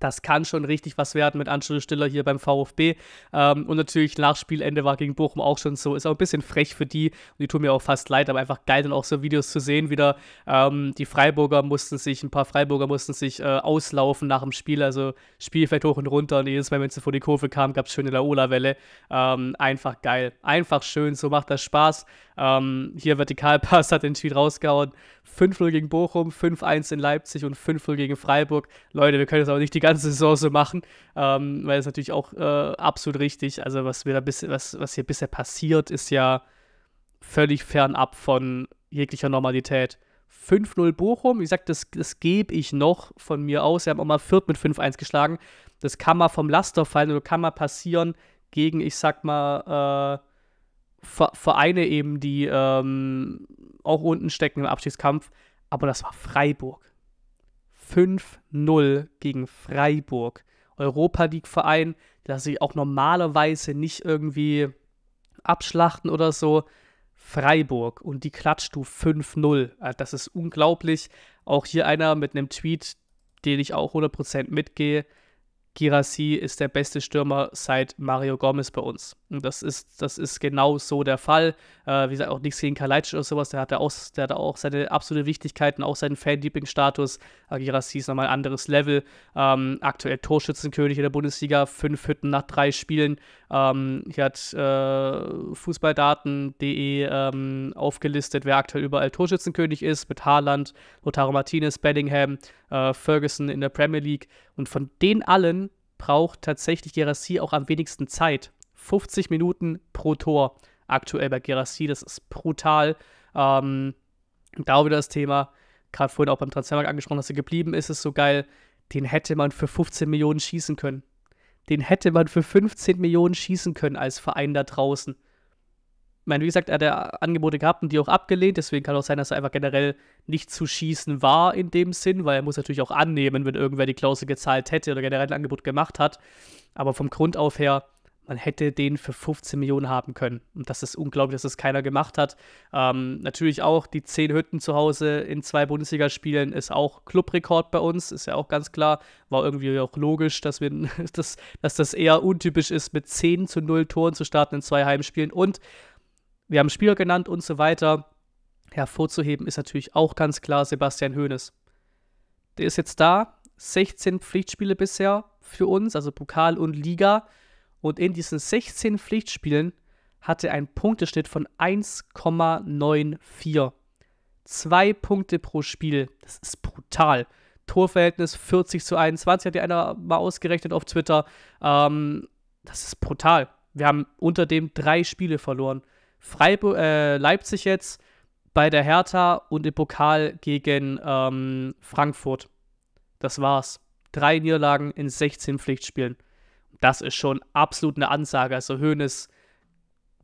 das kann schon richtig was werden mit Angelo Stiller hier beim VfB. Ähm, und natürlich nach Spielende war gegen Bochum auch schon so. Ist auch ein bisschen frech für die. Und die tun mir auch fast leid, aber einfach geil, dann auch so Videos zu sehen wieder. Ähm, die Freiburger mussten sich, ein paar Freiburger mussten sich äh, auslaufen nach dem Spiel. Also Spielfeld hoch und runter. Und jedes Mal, wenn sie vor die Kurve kamen, gab es schöne Laola-Welle. Ähm, einfach geil. Einfach schön. So macht das Spaß. Ähm, hier Vertikalpass hat den Tweet rausgehauen. 5-0 gegen Bochum, 5-1 in Leipzig und 5-0 gegen Freiburg. Leute, wir können das aber nicht die ganze Saison so machen, ähm, weil das natürlich auch äh, absolut richtig. Also was, wir da bis, was, was hier bisher passiert, ist ja völlig fernab von jeglicher Normalität. 5-0 Bochum, wie gesagt, das, das gebe ich noch von mir aus. Sie haben auch mal Viert mit 5-1 geschlagen. Das kann mal vom Laster fallen oder kann mal passieren gegen, ich sag mal, äh, Vereine eben, die ähm, auch unten stecken im Abschiedskampf. Aber das war Freiburg. 5-0 gegen Freiburg. Europa League-Verein, dass sie auch normalerweise nicht irgendwie abschlachten oder so. Freiburg und die klatscht du 5-0. Also das ist unglaublich. Auch hier einer mit einem Tweet, den ich auch 100% mitgehe. Girassi ist der beste Stürmer seit Mario Gomez bei uns. Und das ist, das ist genau so der Fall. Äh, wie gesagt, auch nichts gegen Kalajdzic oder sowas. Der hat, ja auch, auch seine absolute Wichtigkeit und auch seinen fan deeping status äh, Girassi ist nochmal ein anderes Level. Ähm, aktuell Torschützenkönig in der Bundesliga, fünf Hütten nach drei Spielen. Ähm, hier hat äh, fußballdaten.de ähm, aufgelistet, wer aktuell überall Torschützenkönig ist, mit Haaland, Lotaro Martinez, Bellingham, äh, Ferguson in der Premier League. Und von den allen braucht tatsächlich Gerassi auch am wenigsten Zeit. 50 Minuten pro Tor aktuell bei Gerassi. Das ist brutal. Ähm, da wieder das Thema, gerade vorhin auch beim Transfermarkt angesprochen, dass er geblieben ist, ist so geil. Den hätte man für 15 Millionen schießen können den hätte man für 15 Millionen schießen können als Verein da draußen. Ich meine, wie gesagt, er hat ja Angebote gehabt und die auch abgelehnt, deswegen kann auch sein, dass er einfach generell nicht zu schießen war in dem Sinn, weil er muss natürlich auch annehmen, wenn irgendwer die Klausel gezahlt hätte oder generell ein Angebot gemacht hat. Aber vom Grund auf her man hätte den für 15 Millionen haben können. Und das ist unglaublich, dass das keiner gemacht hat. Ähm, natürlich auch die 10 Hütten zu Hause in zwei Bundesligaspielen ist auch Clubrekord bei uns, ist ja auch ganz klar. War irgendwie auch logisch, dass, wir, dass, dass das eher untypisch ist, mit 10 zu 0 Toren zu starten in zwei Heimspielen. Und wir haben Spieler genannt und so weiter. Hervorzuheben ist natürlich auch ganz klar Sebastian Hoeneß. Der ist jetzt da, 16 Pflichtspiele bisher für uns, also Pokal und Liga und in diesen 16 Pflichtspielen hatte einen Punkteschnitt von 1,94. Zwei Punkte pro Spiel. Das ist brutal. Torverhältnis 40 zu 21 hat ja einer mal ausgerechnet auf Twitter. Ähm, das ist brutal. Wir haben unter dem drei Spiele verloren. Freiburg, äh, Leipzig jetzt bei der Hertha und im Pokal gegen ähm, Frankfurt. Das war's. Drei Niederlagen in 16 Pflichtspielen das ist schon absolut eine Ansage. Also Hoeneß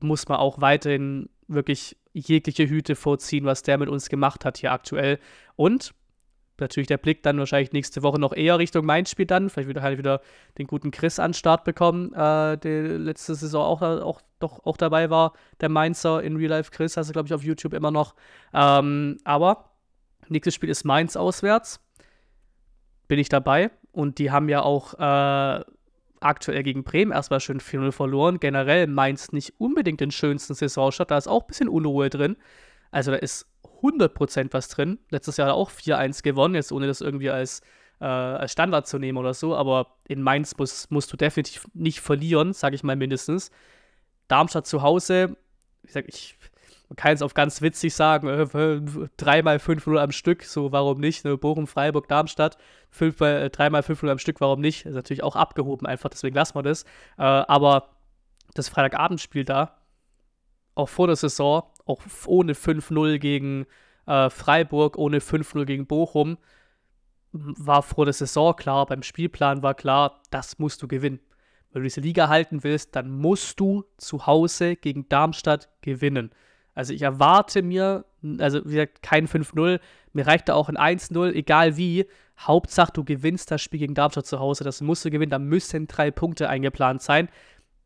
muss man auch weiterhin wirklich jegliche Hüte vorziehen, was der mit uns gemacht hat hier aktuell. Und natürlich der Blick dann wahrscheinlich nächste Woche noch eher Richtung Mainz spielt dann. Vielleicht wieder halt wieder den guten Chris an Start bekommen, äh, der letzte Saison auch, äh, auch, doch, auch dabei war, der Mainzer in Real Life Chris, hast du, glaube ich, auf YouTube immer noch. Ähm, aber nächstes Spiel ist Mainz auswärts. Bin ich dabei. Und die haben ja auch äh, aktuell gegen Bremen erstmal schön 4-0 verloren. Generell Mainz nicht unbedingt den schönsten Saisonstart. Da ist auch ein bisschen Unruhe drin. Also da ist 100% was drin. Letztes Jahr auch 4-1 gewonnen, jetzt ohne das irgendwie als, äh, als Standard zu nehmen oder so. Aber in Mainz musst, musst du definitiv nicht verlieren, sage ich mal mindestens. Darmstadt zu Hause, ich sag, ich man kann es auf ganz witzig sagen, äh, äh dreimal 5-0 am Stück, so warum nicht? Ne? Bochum, Freiburg, Darmstadt, äh, dreimal 5-0 am Stück, warum nicht? Ist natürlich auch abgehoben einfach, deswegen lassen wir das. Äh, aber das Freitagabendspiel da, auch vor der Saison, auch ohne 5-0 gegen äh, Freiburg, ohne 5-0 gegen Bochum, war vor der Saison klar, beim Spielplan war klar, das musst du gewinnen. Wenn du diese Liga halten willst, dann musst du zu Hause gegen Darmstadt gewinnen. Also ich erwarte mir, also wie gesagt, kein 5-0. Mir reicht da auch ein 1-0, egal wie. Hauptsache, du gewinnst das Spiel gegen Darmstadt zu Hause. Das musst du gewinnen. Da müssen drei Punkte eingeplant sein.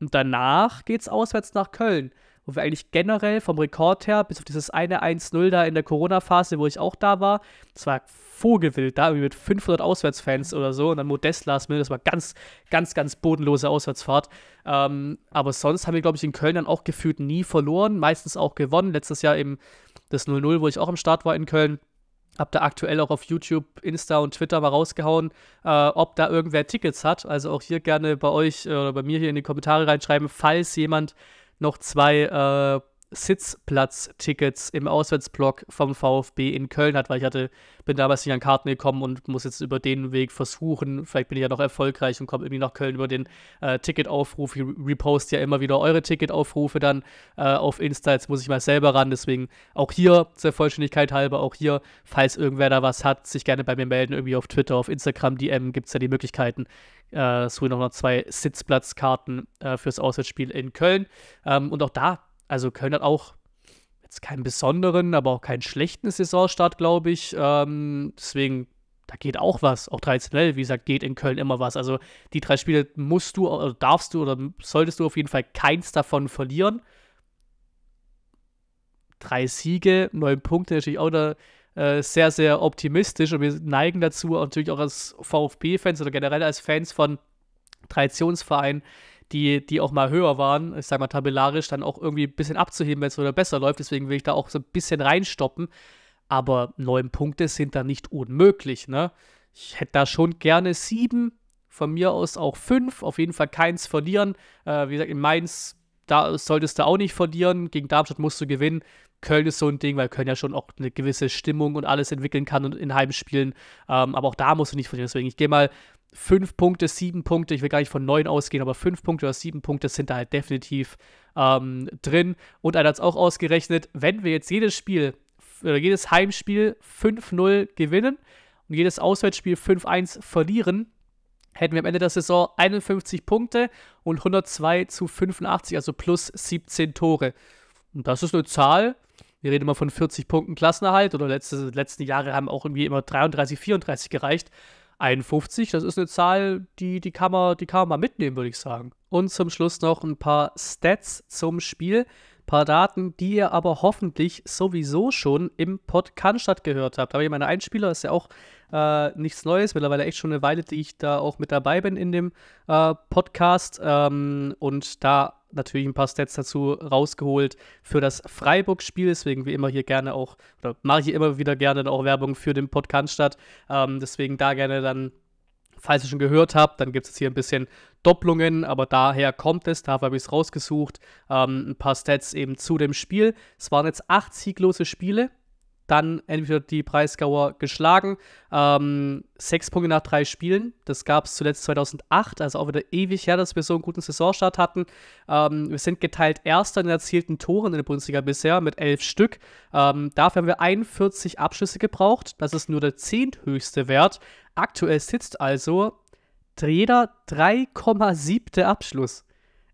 Und danach geht's auswärts nach Köln wo wir eigentlich generell vom Rekord her, bis auf dieses eine 1-0 da in der Corona-Phase, wo ich auch da war, das war vogelwild da, irgendwie mit 500 Auswärtsfans oder so und dann Modest last minute, das war ganz, ganz, ganz bodenlose Auswärtsfahrt. Ähm, aber sonst haben wir, glaube ich, in Köln dann auch gefühlt nie verloren, meistens auch gewonnen. Letztes Jahr eben das 0-0, wo ich auch am Start war in Köln. Hab da aktuell auch auf YouTube, Insta und Twitter mal rausgehauen, äh, ob da irgendwer Tickets hat. Also auch hier gerne bei euch äh, oder bei mir hier in die Kommentare reinschreiben, falls jemand noch zwei äh, Sitzplatz-Tickets im Auswärtsblock vom VfB in Köln hat, weil ich hatte, bin damals nicht an Karten gekommen und muss jetzt über den Weg versuchen. Vielleicht bin ich ja noch erfolgreich und komme irgendwie nach Köln über den äh, Ticketaufruf. Ich repost ja immer wieder eure Ticketaufrufe dann äh, auf Insta. Jetzt muss ich mal selber ran. Deswegen auch hier zur Vollständigkeit halber, auch hier, falls irgendwer da was hat, sich gerne bei mir melden, irgendwie auf Twitter, auf Instagram, DM gibt es ja die Möglichkeiten äh, sowie noch zwei Sitzplatzkarten äh, fürs Auswärtsspiel in Köln. Ähm, und auch da, also Köln hat auch jetzt keinen besonderen, aber auch keinen schlechten Saisonstart, glaube ich. Ähm, deswegen, da geht auch was. Auch traditionell, wie gesagt, geht in Köln immer was. Also die drei Spiele musst du, oder darfst du, oder solltest du auf jeden Fall keins davon verlieren. Drei Siege, neun Punkte, natürlich auch da. Äh, sehr, sehr optimistisch und wir neigen dazu, natürlich auch als VfB-Fans oder generell als Fans von Traditionsvereinen, die, die auch mal höher waren, ich sag mal tabellarisch, dann auch irgendwie ein bisschen abzuheben, wenn es wieder besser läuft. Deswegen will ich da auch so ein bisschen reinstoppen. Aber neun Punkte sind da nicht unmöglich, ne? Ich hätte da schon gerne sieben, von mir aus auch fünf, auf jeden Fall keins verlieren. Äh, wie gesagt, in Mainz da solltest du auch nicht verlieren. Gegen Darmstadt musst du gewinnen. Köln ist so ein Ding, weil Köln ja schon auch eine gewisse Stimmung und alles entwickeln kann und in Heimspielen. Ähm, aber auch da musst du nicht verlieren. Deswegen, ich gehe mal fünf Punkte, sieben Punkte. Ich will gar nicht von neun ausgehen, aber fünf Punkte oder sieben Punkte sind da halt definitiv ähm, drin. Und einer hat es auch ausgerechnet, wenn wir jetzt jedes Spiel oder äh, jedes Heimspiel 5-0 gewinnen und jedes Auswärtsspiel 5-1 verlieren, hätten wir am Ende der Saison 51 Punkte und 102 zu 85, also plus 17 Tore. Und das ist eine Zahl, wir reden immer von 40 Punkten Klassenerhalt oder letzte, letzten Jahre haben auch irgendwie immer 33, 34 gereicht. 51, das ist eine Zahl, die, die, kann man, die kann man mal mitnehmen, würde ich sagen. Und zum Schluss noch ein paar Stats zum Spiel. Ein paar Daten, die ihr aber hoffentlich sowieso schon im Pod Cannstatt gehört habt. Da habe ich meine Einspieler, ist ja auch äh, nichts Neues, mittlerweile echt schon eine Weile, die ich da auch mit dabei bin in dem äh, Podcast. Ähm, und da natürlich ein paar Stats dazu rausgeholt für das Freiburg-Spiel. Deswegen wie immer hier gerne auch, oder mache ich immer wieder gerne auch Werbung für den Podcast statt. Ähm, deswegen da gerne dann Falls ihr schon gehört habt, dann gibt es jetzt hier ein bisschen Doppelungen, aber daher kommt es, dafür habe ich es rausgesucht. Ähm, ein paar Stats eben zu dem Spiel. Es waren jetzt acht sieglose Spiele dann entweder die Preisgauer geschlagen. Ähm, sechs Punkte nach drei Spielen. Das gab es zuletzt 2008, also auch wieder ewig her, dass wir so einen guten Saisonstart hatten. Ähm, wir sind geteilt Erster in den erzielten Toren in der Bundesliga bisher mit elf Stück. Ähm, dafür haben wir 41 Abschlüsse gebraucht. Das ist nur der zehnthöchste Wert. Aktuell sitzt also jeder 3,7. Abschluss.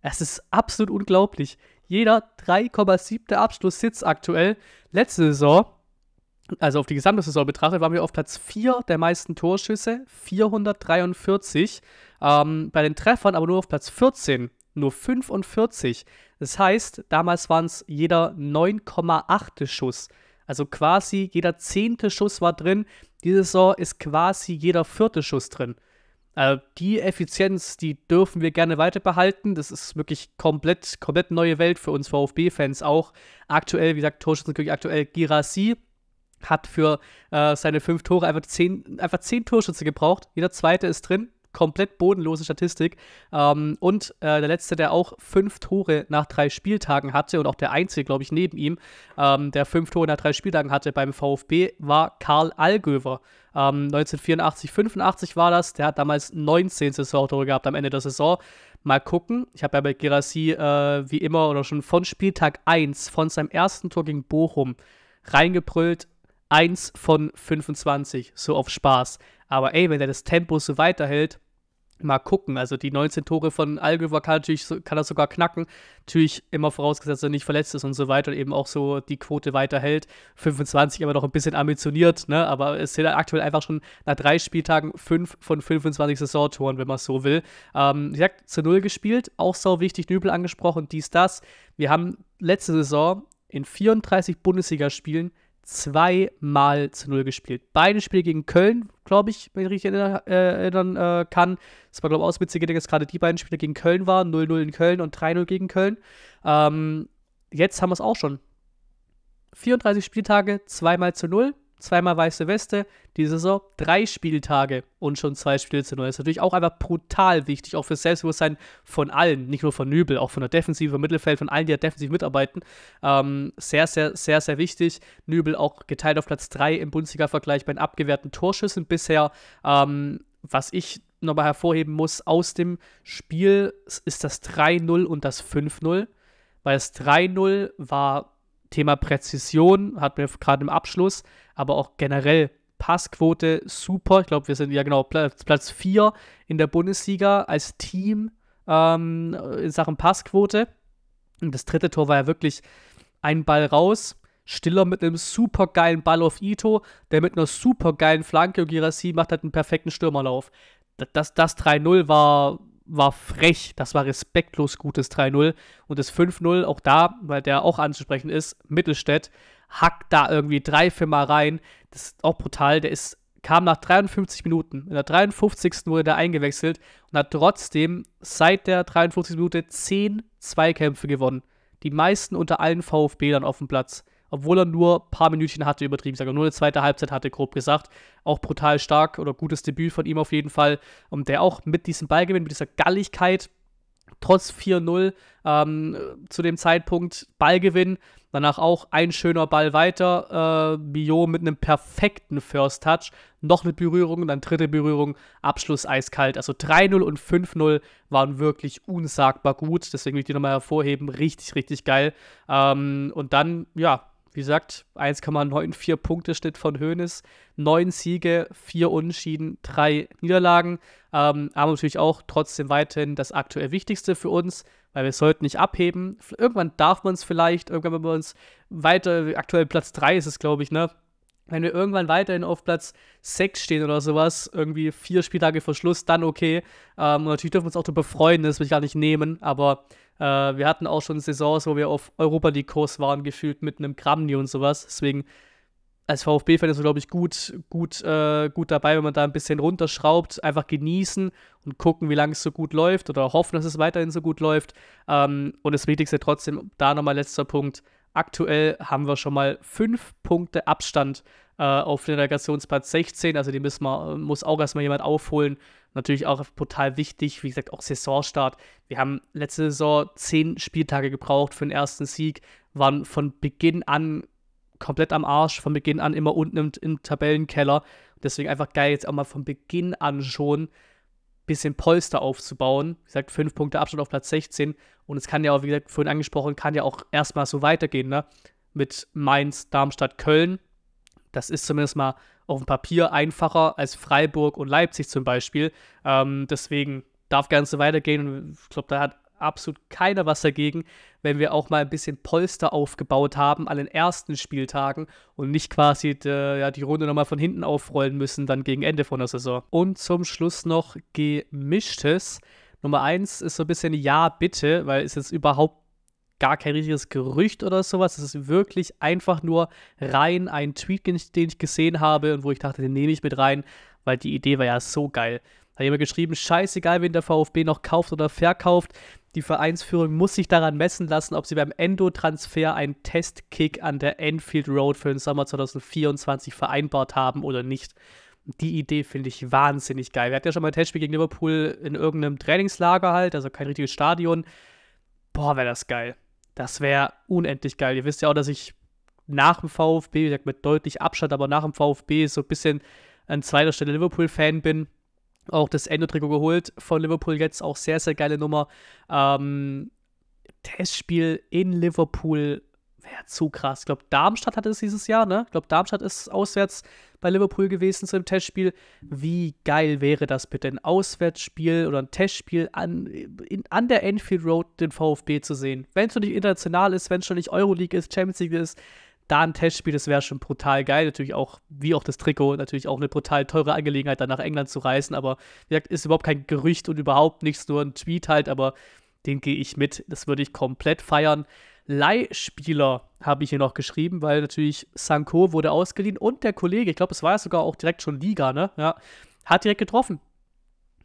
Es ist absolut unglaublich. Jeder 3,7. Abschluss sitzt aktuell. Letzte Saison also auf die gesamte Saison betrachtet, waren wir auf Platz 4 der meisten Torschüsse, 443. Ähm, bei den Treffern aber nur auf Platz 14, nur 45. Das heißt, damals waren es jeder 9,8. Schuss. Also quasi jeder zehnte Schuss war drin. Diese Saison ist quasi jeder vierte Schuss drin. Also die Effizienz, die dürfen wir gerne weiter behalten. Das ist wirklich komplett, komplett neue Welt für uns VfB-Fans auch. Aktuell, wie gesagt, Torschützenkönig aktuell Girassi hat für äh, seine fünf Tore einfach zehn, einfach zehn Torschütze gebraucht. Jeder zweite ist drin. Komplett bodenlose Statistik. Ähm, und äh, der letzte, der auch fünf Tore nach drei Spieltagen hatte und auch der einzige, glaube ich, neben ihm, ähm, der fünf Tore nach drei Spieltagen hatte beim VfB, war Karl Allgöver. Ähm, 1984, 85 war das. Der hat damals 19 Saisontore gehabt am Ende der Saison. Mal gucken. Ich habe ja bei Gerassi äh, wie immer oder schon von Spieltag 1, von seinem ersten Tor gegen Bochum, reingebrüllt, 1 von 25, so auf Spaß. Aber ey, wenn er das Tempo so weiterhält, mal gucken. Also die 19 Tore von Algevar kann, kann er sogar knacken. Natürlich immer vorausgesetzt, dass er nicht verletzt ist und so weiter und eben auch so die Quote weiterhält. 25 aber noch ein bisschen ambitioniert, ne? aber es sind aktuell einfach schon nach drei Spieltagen 5 von 25 Saisontoren, wenn man so will. Ähm, wie gesagt, zu Null gespielt, auch sau wichtig, Nübel angesprochen, dies, das. Wir haben letzte Saison in 34 Bundesligaspielen zweimal zu null gespielt. Beide Spiele gegen Köln, glaube ich, wenn ich richtig erinnern, äh, erinnern äh, kann. Das war, glaube ich, auch auswitziger, dass gerade die beiden Spiele gegen Köln waren. 0-0 in Köln und 3-0 gegen Köln. Ähm, jetzt haben wir es auch schon. 34 Spieltage, zweimal zu null zweimal weiße Weste, die Saison drei Spieltage und schon zwei Spiele zu neu. Das ist natürlich auch einfach brutal wichtig, auch fürs Selbstbewusstsein von allen, nicht nur von Nübel, auch von der Defensive, vom Mittelfeld, von allen, die ja defensiv mitarbeiten. Ähm, sehr, sehr, sehr, sehr wichtig. Nübel auch geteilt auf Platz 3 im Bundesliga-Vergleich bei den abgewehrten Torschüssen bisher. Ähm, was ich nochmal hervorheben muss, aus dem Spiel ist das 3-0 und das 5-0, weil das 3-0 war Thema Präzision hatten wir gerade im Abschluss, aber auch generell Passquote super. Ich glaube, wir sind ja genau Platz, 4 in der Bundesliga als Team ähm, in Sachen Passquote. Und das dritte Tor war ja wirklich ein Ball raus. Stiller mit einem super geilen Ball auf Ito, der mit einer super geilen Flanke und Girassi macht halt einen perfekten Stürmerlauf. das, das 3-0 war war frech. Das war respektlos gutes 3-0. Und das 5-0, auch da, weil der auch anzusprechen ist, Mittelstädt, hackt da irgendwie drei vier Mal rein. Das ist auch brutal. Der ist, kam nach 53 Minuten. In der 53. wurde der eingewechselt und hat trotzdem seit der 53. Minute 10 Zweikämpfe gewonnen. Die meisten unter allen vfb dann auf dem Platz obwohl er nur ein paar Minütchen hatte, übertrieben sagen, nur eine zweite Halbzeit hatte, grob gesagt. Auch brutal stark oder gutes Debüt von ihm auf jeden Fall. Und der auch mit diesem Ballgewinn, mit dieser Galligkeit, trotz 4-0 ähm, zu dem Zeitpunkt Ballgewinn. Danach auch ein schöner Ball weiter. Äh, Bio mit einem perfekten First Touch. Noch eine Berührung, dann dritte Berührung, Abschluss eiskalt. Also 3-0 und 5-0 waren wirklich unsagbar gut. Deswegen will ich die nochmal hervorheben. Richtig, richtig geil. Ähm, und dann, ja, wie gesagt, 1,94 Punkte Schnitt von Hoeneß, neun Siege, vier Unentschieden, drei Niederlagen. Ähm, aber natürlich auch trotzdem weiterhin das aktuell Wichtigste für uns, weil wir sollten nicht abheben. Irgendwann darf man es vielleicht, irgendwann, wenn wir uns weiter, aktuell Platz 3 ist es, glaube ich, ne? Wenn wir irgendwann weiterhin auf Platz 6 stehen oder sowas, irgendwie vier Spieltage vor Schluss, dann okay. Ähm, natürlich dürfen wir uns auch darüber freuen, das will ich gar nicht nehmen, aber äh, wir hatten auch schon Saisons, wo wir auf Europa League-Kurs waren, gefühlt mit einem Kramni und sowas. Deswegen als VfB-Fan ist es, glaube ich, gut, gut, äh, gut dabei, wenn man da ein bisschen runterschraubt, einfach genießen und gucken, wie lange es so gut läuft oder hoffen, dass es weiterhin so gut läuft. Ähm, und das Wichtigste trotzdem, da nochmal letzter Punkt. Aktuell haben wir schon mal fünf Punkte Abstand äh, auf den Relegationsplatz 16. Also die müssen wir, muss auch erstmal jemand aufholen natürlich auch total wichtig. Wie gesagt, auch Saisonstart. Wir haben letzte Saison zehn Spieltage gebraucht für den ersten Sieg, waren von Beginn an komplett am Arsch, von Beginn an immer unten im, im Tabellenkeller. Deswegen einfach geil, jetzt auch mal von Beginn an schon ein bisschen Polster aufzubauen. Wie gesagt, fünf Punkte Abstand auf Platz 16. Und es kann ja auch, wie gesagt, vorhin angesprochen, kann ja auch erstmal so weitergehen, ne? Mit Mainz, Darmstadt, Köln das ist zumindest mal auf dem Papier einfacher als Freiburg und Leipzig zum Beispiel. Ähm, deswegen darf gerne so weitergehen. Ich glaube, da hat absolut keiner was dagegen, wenn wir auch mal ein bisschen Polster aufgebaut haben an den ersten Spieltagen und nicht quasi de, äh, ja, die Runde nochmal von hinten aufrollen müssen, dann gegen Ende von der Saison. Und zum Schluss noch gemischtes. Nummer eins ist so ein bisschen Ja, bitte, weil es jetzt überhaupt gar kein richtiges Gerücht oder sowas. Es ist wirklich einfach nur rein ein Tweet, den ich gesehen habe und wo ich dachte, den nehme ich mit rein, weil die Idee war ja so geil. Da hat jemand geschrieben, scheißegal, wen der VfB noch kauft oder verkauft, die Vereinsführung muss sich daran messen lassen, ob sie beim Endo-Transfer einen Testkick an der Enfield Road für den Sommer 2024 vereinbart haben oder nicht. Die Idee finde ich wahnsinnig geil. Wir hatten ja schon mal ein Testspiel gegen Liverpool in irgendeinem Trainingslager halt, also kein richtiges Stadion. Boah, wäre das geil. Das wäre unendlich geil. Ihr wisst ja auch, dass ich nach dem VfB, wie gesagt, mit deutlich Abstand, aber nach dem VfB so ein bisschen an zweiter Stelle Liverpool-Fan bin. Auch das Endo-Trikot geholt von Liverpool jetzt, auch sehr, sehr geile Nummer. Ähm, Testspiel in Liverpool wäre zu krass. Ich glaube, Darmstadt hatte es dieses Jahr, ne? Ich glaube, Darmstadt ist auswärts bei Liverpool gewesen zu dem Testspiel. Wie geil wäre das bitte, ein Auswärtsspiel oder ein Testspiel an, in, an der Enfield Road den VfB zu sehen? Wenn es schon nicht international ist, wenn es schon nicht Euroleague ist, Champions League ist, da ein Testspiel, das wäre schon brutal geil. Natürlich auch, wie auch das Trikot, natürlich auch eine brutal teure Angelegenheit, dann nach England zu reisen. Aber wie gesagt, ist überhaupt kein Gerücht und überhaupt nichts, nur ein Tweet halt. Aber den gehe ich mit. Das würde ich komplett feiern. Leihspieler habe ich hier noch geschrieben, weil natürlich Sanko wurde ausgeliehen und der Kollege, ich glaube, es war ja sogar auch direkt schon Liga, ne? Ja, hat direkt getroffen.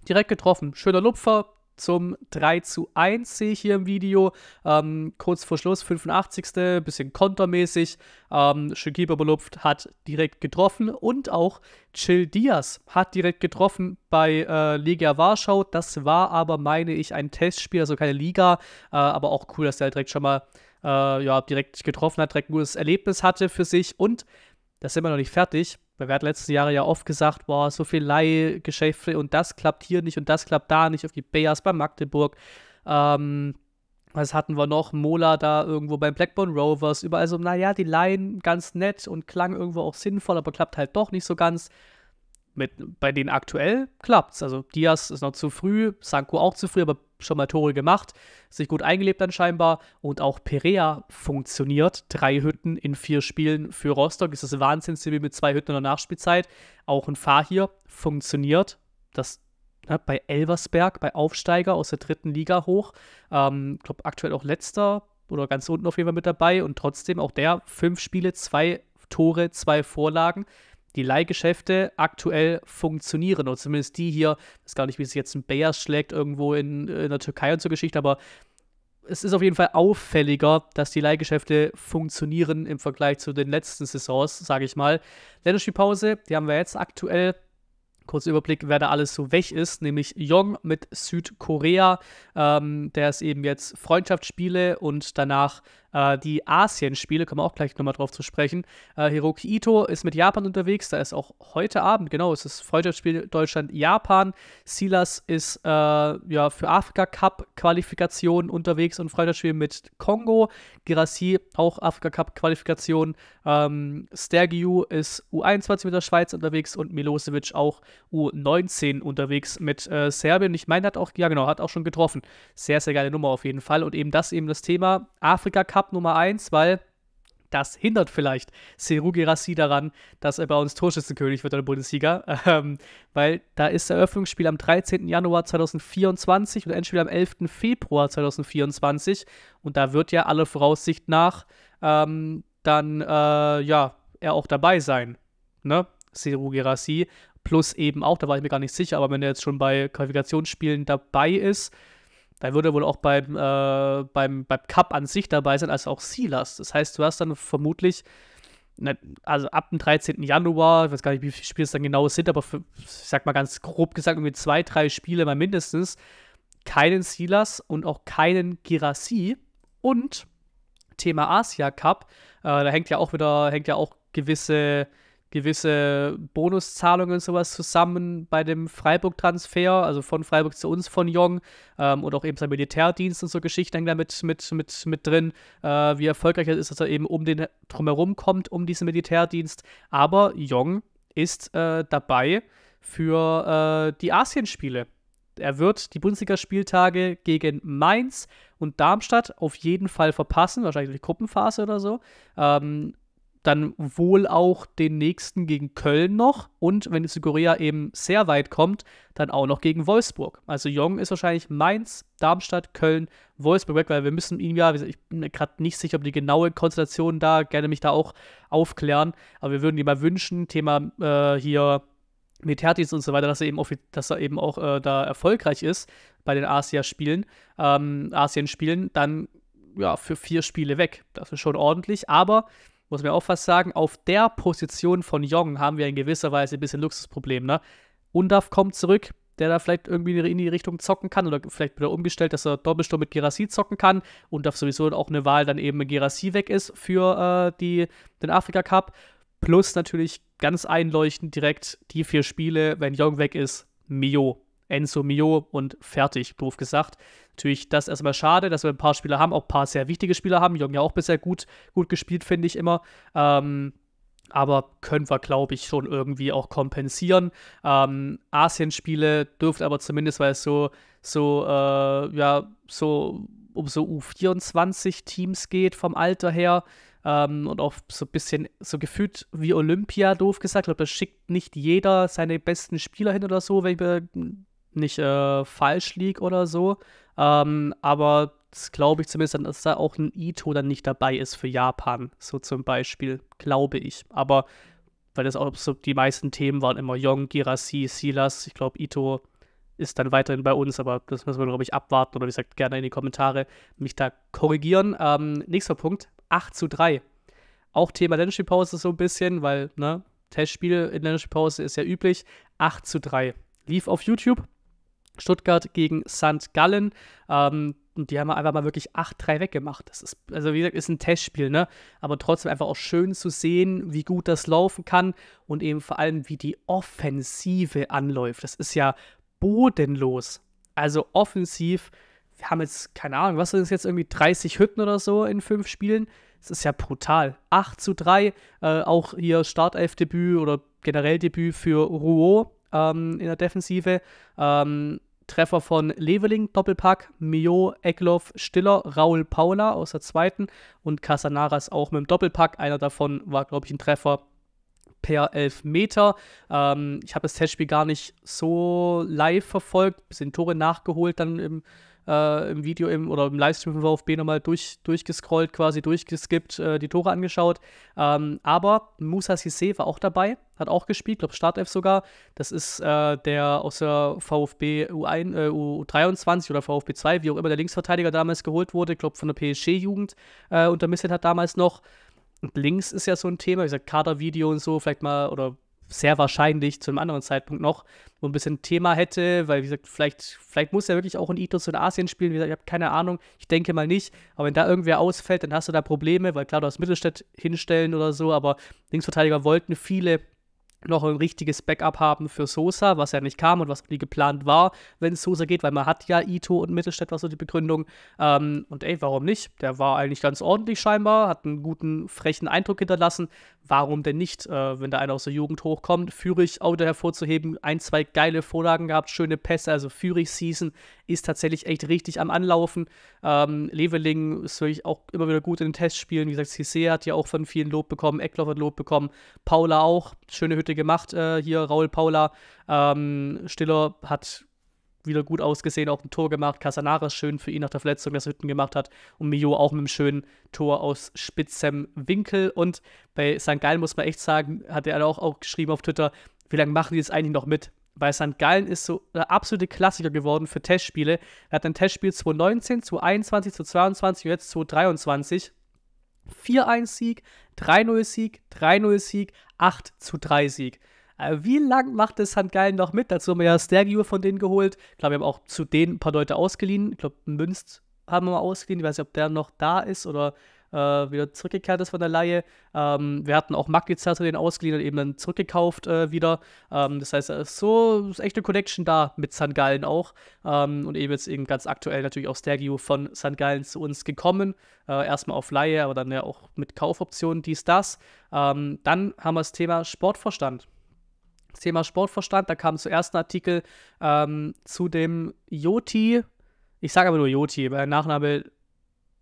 Direkt getroffen. Schöner Lupfer, zum 3 zu 1, sehe ich hier im Video. Ähm, kurz vor Schluss, 85. Bisschen kontermäßig. Ähm, Shikiba Belupft hat direkt getroffen und auch Chill Diaz hat direkt getroffen bei äh, Legia Warschau. Das war aber, meine ich, ein Testspiel, also keine Liga. Äh, aber auch cool, dass er halt direkt schon mal äh, ja, direkt getroffen hat, direkt ein gutes Erlebnis hatte für sich. Und das sind wir noch nicht fertig weil wir hatten letzten Jahre ja oft gesagt, boah, so viel Leihgeschäfte und das klappt hier nicht und das klappt da nicht, auf die Bayers bei Magdeburg. Ähm, was hatten wir noch? Mola da irgendwo beim Blackburn Rovers. Überall so, naja, die Laien ganz nett und klang irgendwo auch sinnvoll, aber klappt halt doch nicht so ganz mit, bei denen aktuell klappt es. Also Diaz ist noch zu früh, Sanko auch zu früh, aber schon mal Tore gemacht, sich gut eingelebt dann und auch Perea funktioniert. Drei Hütten in vier Spielen für Rostock ist das Wahnsinnsdebüt mit zwei Hütten in der Nachspielzeit. Auch ein Fahir funktioniert. Das ne, bei Elversberg, bei Aufsteiger aus der dritten Liga hoch. Ich ähm, glaube, aktuell auch letzter oder ganz unten auf jeden Fall mit dabei und trotzdem auch der fünf Spiele, zwei Tore, zwei Vorlagen die Leihgeschäfte aktuell funktionieren. Oder zumindest die hier, ich weiß gar nicht, wie es jetzt ein Bears schlägt, irgendwo in, äh, in der Türkei und so Geschichte, aber es ist auf jeden Fall auffälliger, dass die Leihgeschäfte funktionieren im Vergleich zu den letzten Saisons, sage ich mal. Länderspielpause, die haben wir jetzt aktuell. Kurzer Überblick, wer da alles so weg ist, nämlich Jong mit Südkorea. Ähm, der ist eben jetzt Freundschaftsspiele und danach äh, die Asien-Spiele, kommen wir auch gleich nochmal drauf zu sprechen. Äh, Hiroki Ito ist mit Japan unterwegs, da ist auch heute Abend, genau, es ist Freundschaftsspiel Deutschland-Japan. Silas ist äh, ja, für Afrika-Cup-Qualifikation unterwegs und Freundschaftsspiel mit Kongo. Girassi auch Afrika-Cup-Qualifikation. Ähm, Stergiu ist U21 mit der Schweiz unterwegs und Milosevic auch U19 unterwegs mit äh, Serbien. Ich meine, hat auch, ja genau, hat auch schon getroffen. Sehr, sehr geile Nummer auf jeden Fall. Und eben das eben das Thema Afrika-Cup Cup Nummer 1, weil das hindert vielleicht Seru Gerassi daran, dass er bei uns Torschützenkönig wird in der Bundesliga, ähm, weil da ist Eröffnungsspiel am 13. Januar 2024 und Endspiel am 11. Februar 2024 und da wird ja alle Voraussicht nach ähm, dann, äh, ja, er auch dabei sein, ne? Seru Gerassi, plus eben auch, da war ich mir gar nicht sicher, aber wenn er jetzt schon bei Qualifikationsspielen dabei ist, da würde er wohl auch beim, äh, beim, beim Cup an sich dabei sein, als auch Silas. Das heißt, du hast dann vermutlich, ne, also ab dem 13. Januar, ich weiß gar nicht, wie viele Spiele es dann genau sind, aber für, ich sag mal ganz grob gesagt, irgendwie zwei, drei Spiele mal mindestens, keinen Silas und auch keinen Girassi. Und Thema Asia Cup, äh, da hängt ja auch wieder, hängt ja auch gewisse gewisse Bonuszahlungen und sowas zusammen bei dem Freiburg-Transfer, also von Freiburg zu uns von Jong ähm, und auch eben sein Militärdienst und so Geschichten damit mit, mit, mit drin, äh, wie erfolgreich er ist, dass er eben um den drumherum kommt, um diesen Militärdienst. Aber Jong ist äh, dabei für äh, die Asienspiele. Er wird die Bundesligaspieltage gegen Mainz und Darmstadt auf jeden Fall verpassen, wahrscheinlich die Gruppenphase oder so. Ähm, dann wohl auch den nächsten gegen Köln noch und wenn die Südkorea eben sehr weit kommt, dann auch noch gegen Wolfsburg. Also Jong ist wahrscheinlich Mainz, Darmstadt, Köln, Wolfsburg weg, weil wir müssen ihn ja, ich bin mir gerade nicht sicher, ob die genaue Konstellation da, gerne mich da auch aufklären, aber wir würden ihm mal wünschen, Thema äh, hier mit Hertis und so weiter, dass er eben, dass er eben auch äh, da erfolgreich ist bei den Asia-Spielen, ähm, Asien-Spielen, dann ja, für vier Spiele weg. Das ist schon ordentlich, aber muss man auch fast sagen, auf der Position von Jong haben wir in gewisser Weise ein bisschen Luxusproblem. Ne? Undav kommt zurück, der da vielleicht irgendwie in die Richtung zocken kann oder vielleicht wieder umgestellt, dass er Doppelsturm mit Gerassi zocken kann und darf sowieso auch eine Wahl dann eben Gerassi weg ist für äh, die, den Afrika Cup. Plus natürlich ganz einleuchtend direkt die vier Spiele, wenn Jong weg ist, Mio. Enzo Mio und fertig, doof gesagt natürlich das erstmal schade, dass wir ein paar Spieler haben, auch ein paar sehr wichtige Spieler haben. Jürgen ja auch bisher gut, gut gespielt, finde ich immer. Ähm, aber können wir, glaube ich, schon irgendwie auch kompensieren. Ähm, Asienspiele dürfte aber zumindest, weil es so, so, äh, ja, so um so U24-Teams geht vom Alter her ähm, und auch so ein bisschen so gefühlt wie Olympia, doof gesagt. Ich glaube, da schickt nicht jeder seine besten Spieler hin oder so, wenn ich mir nicht äh, falsch liege oder so. Ähm, aber das glaube ich zumindest, dass da auch ein Ito dann nicht dabei ist für Japan, so zum Beispiel, glaube ich. Aber weil das auch so die meisten Themen waren immer Jong, Girassi, Silas, ich glaube Ito ist dann weiterhin bei uns, aber das müssen wir, glaube ich, abwarten oder wie gesagt, gerne in die Kommentare mich da korrigieren. Ähm, nächster Punkt, 8 zu 3. Auch Thema Länderspielpause so ein bisschen, weil, ne, Testspiele in Länderspielpause ist ja üblich. 8 zu 3. Lief auf YouTube, Stuttgart gegen St. Gallen. Ähm, und die haben einfach mal wirklich 8-3 weggemacht. Das ist, also wie gesagt, ist ein Testspiel, ne? Aber trotzdem einfach auch schön zu sehen, wie gut das laufen kann und eben vor allem, wie die Offensive anläuft. Das ist ja bodenlos. Also offensiv, wir haben jetzt, keine Ahnung, was sind es jetzt irgendwie 30 Hütten oder so in fünf Spielen? Das ist ja brutal. 8 zu 3, äh, auch hier Startelfdebüt oder generell Debüt für Rouault ähm, in der Defensive. Ähm, Treffer von Leveling, Doppelpack, Mio, Eckloff, Stiller, Raul Paula aus der zweiten und Casanaras auch mit dem Doppelpack. Einer davon war, glaube ich, ein Treffer per Elfmeter. Ähm, ich habe das Testspiel gar nicht so live verfolgt, bisschen Tore nachgeholt dann im äh, im Video im, oder im Livestream von VfB nochmal durch, durchgescrollt, quasi durchgeskippt, äh, die Tore angeschaut. Ähm, aber Musa Sissé war auch dabei, hat auch gespielt, glaube Startelf sogar. Das ist äh, der aus der VfB U1, äh, U23 oder VfB 2, wie auch immer der Linksverteidiger damals geholt wurde, glaube von der PSG-Jugend äh, unter hat damals noch. Und links ist ja so ein Thema, wie gesagt, Kadervideo und so, vielleicht mal, oder sehr wahrscheinlich zu einem anderen Zeitpunkt noch wo ein bisschen Thema hätte, weil, wie gesagt, vielleicht, vielleicht muss er wirklich auch in Itos in Asien spielen. Wie gesagt, ich habe keine Ahnung, ich denke mal nicht. Aber wenn da irgendwer ausfällt, dann hast du da Probleme, weil klar, du hast Mittelstädt hinstellen oder so, aber Linksverteidiger wollten viele noch ein richtiges Backup haben für Sosa, was ja nicht kam und was nie geplant war, wenn Sosa geht, weil man hat ja Ito und Mittelstädt, was so die Begründung. Ähm, und ey, warum nicht? Der war eigentlich ganz ordentlich scheinbar, hat einen guten, frechen Eindruck hinterlassen. Warum denn nicht, äh, wenn da einer aus der Jugend hochkommt? Führig, auch hervorzuheben, ein, zwei geile Vorlagen gehabt, schöne Pässe, also führig season ist tatsächlich echt richtig am Anlaufen. Ähm, Leveling ist wirklich auch immer wieder gut in den Testspielen. Wie gesagt, Cissé hat ja auch von vielen Lob bekommen, Eckloff hat Lob bekommen, Paula auch, schöne Hütte gemacht äh, hier, Raul Paula. Ähm, Stiller hat wieder gut ausgesehen, auch ein Tor gemacht. Casanares schön für ihn nach der Verletzung, dass er Hütten gemacht hat. Und Mio auch mit einem schönen Tor aus spitzem Winkel. Und bei St. Gallen muss man echt sagen, hat er auch, auch geschrieben auf Twitter, wie lange machen die das eigentlich noch mit? bei St. Gallen ist so der absolute Klassiker geworden für Testspiele. Er hat ein Testspiel 2019, 2021, 2022 und jetzt 2023. 4-1-Sieg, 3-0-Sieg, 3-0-Sieg, 8-3-Sieg. Wie lange macht es St. Gallen noch mit? Dazu haben wir ja Stergiu von denen geholt. Ich glaube, wir haben auch zu denen ein paar Leute ausgeliehen. Ich glaube, Münz haben wir mal ausgeliehen. Ich weiß nicht, ob der noch da ist oder äh, wieder zurückgekehrt ist von der Laie. Ähm, wir hatten auch Magnitzer zu den ausgeliehen und eben dann zurückgekauft äh, wieder. Ähm, das heißt, da äh, ist so ist echt eine Connection da mit St. Gallen auch. Ähm, und eben jetzt eben ganz aktuell natürlich auch Stergio von St. Gallen zu uns gekommen. Äh, erstmal auf Laie, aber dann ja auch mit Kaufoptionen, dies, das. Ähm, dann haben wir das Thema Sportverstand. Das Thema Sportverstand, da kam zuerst ein Artikel ähm, zu dem Joti. Ich sage aber nur Joti, weil der Nachname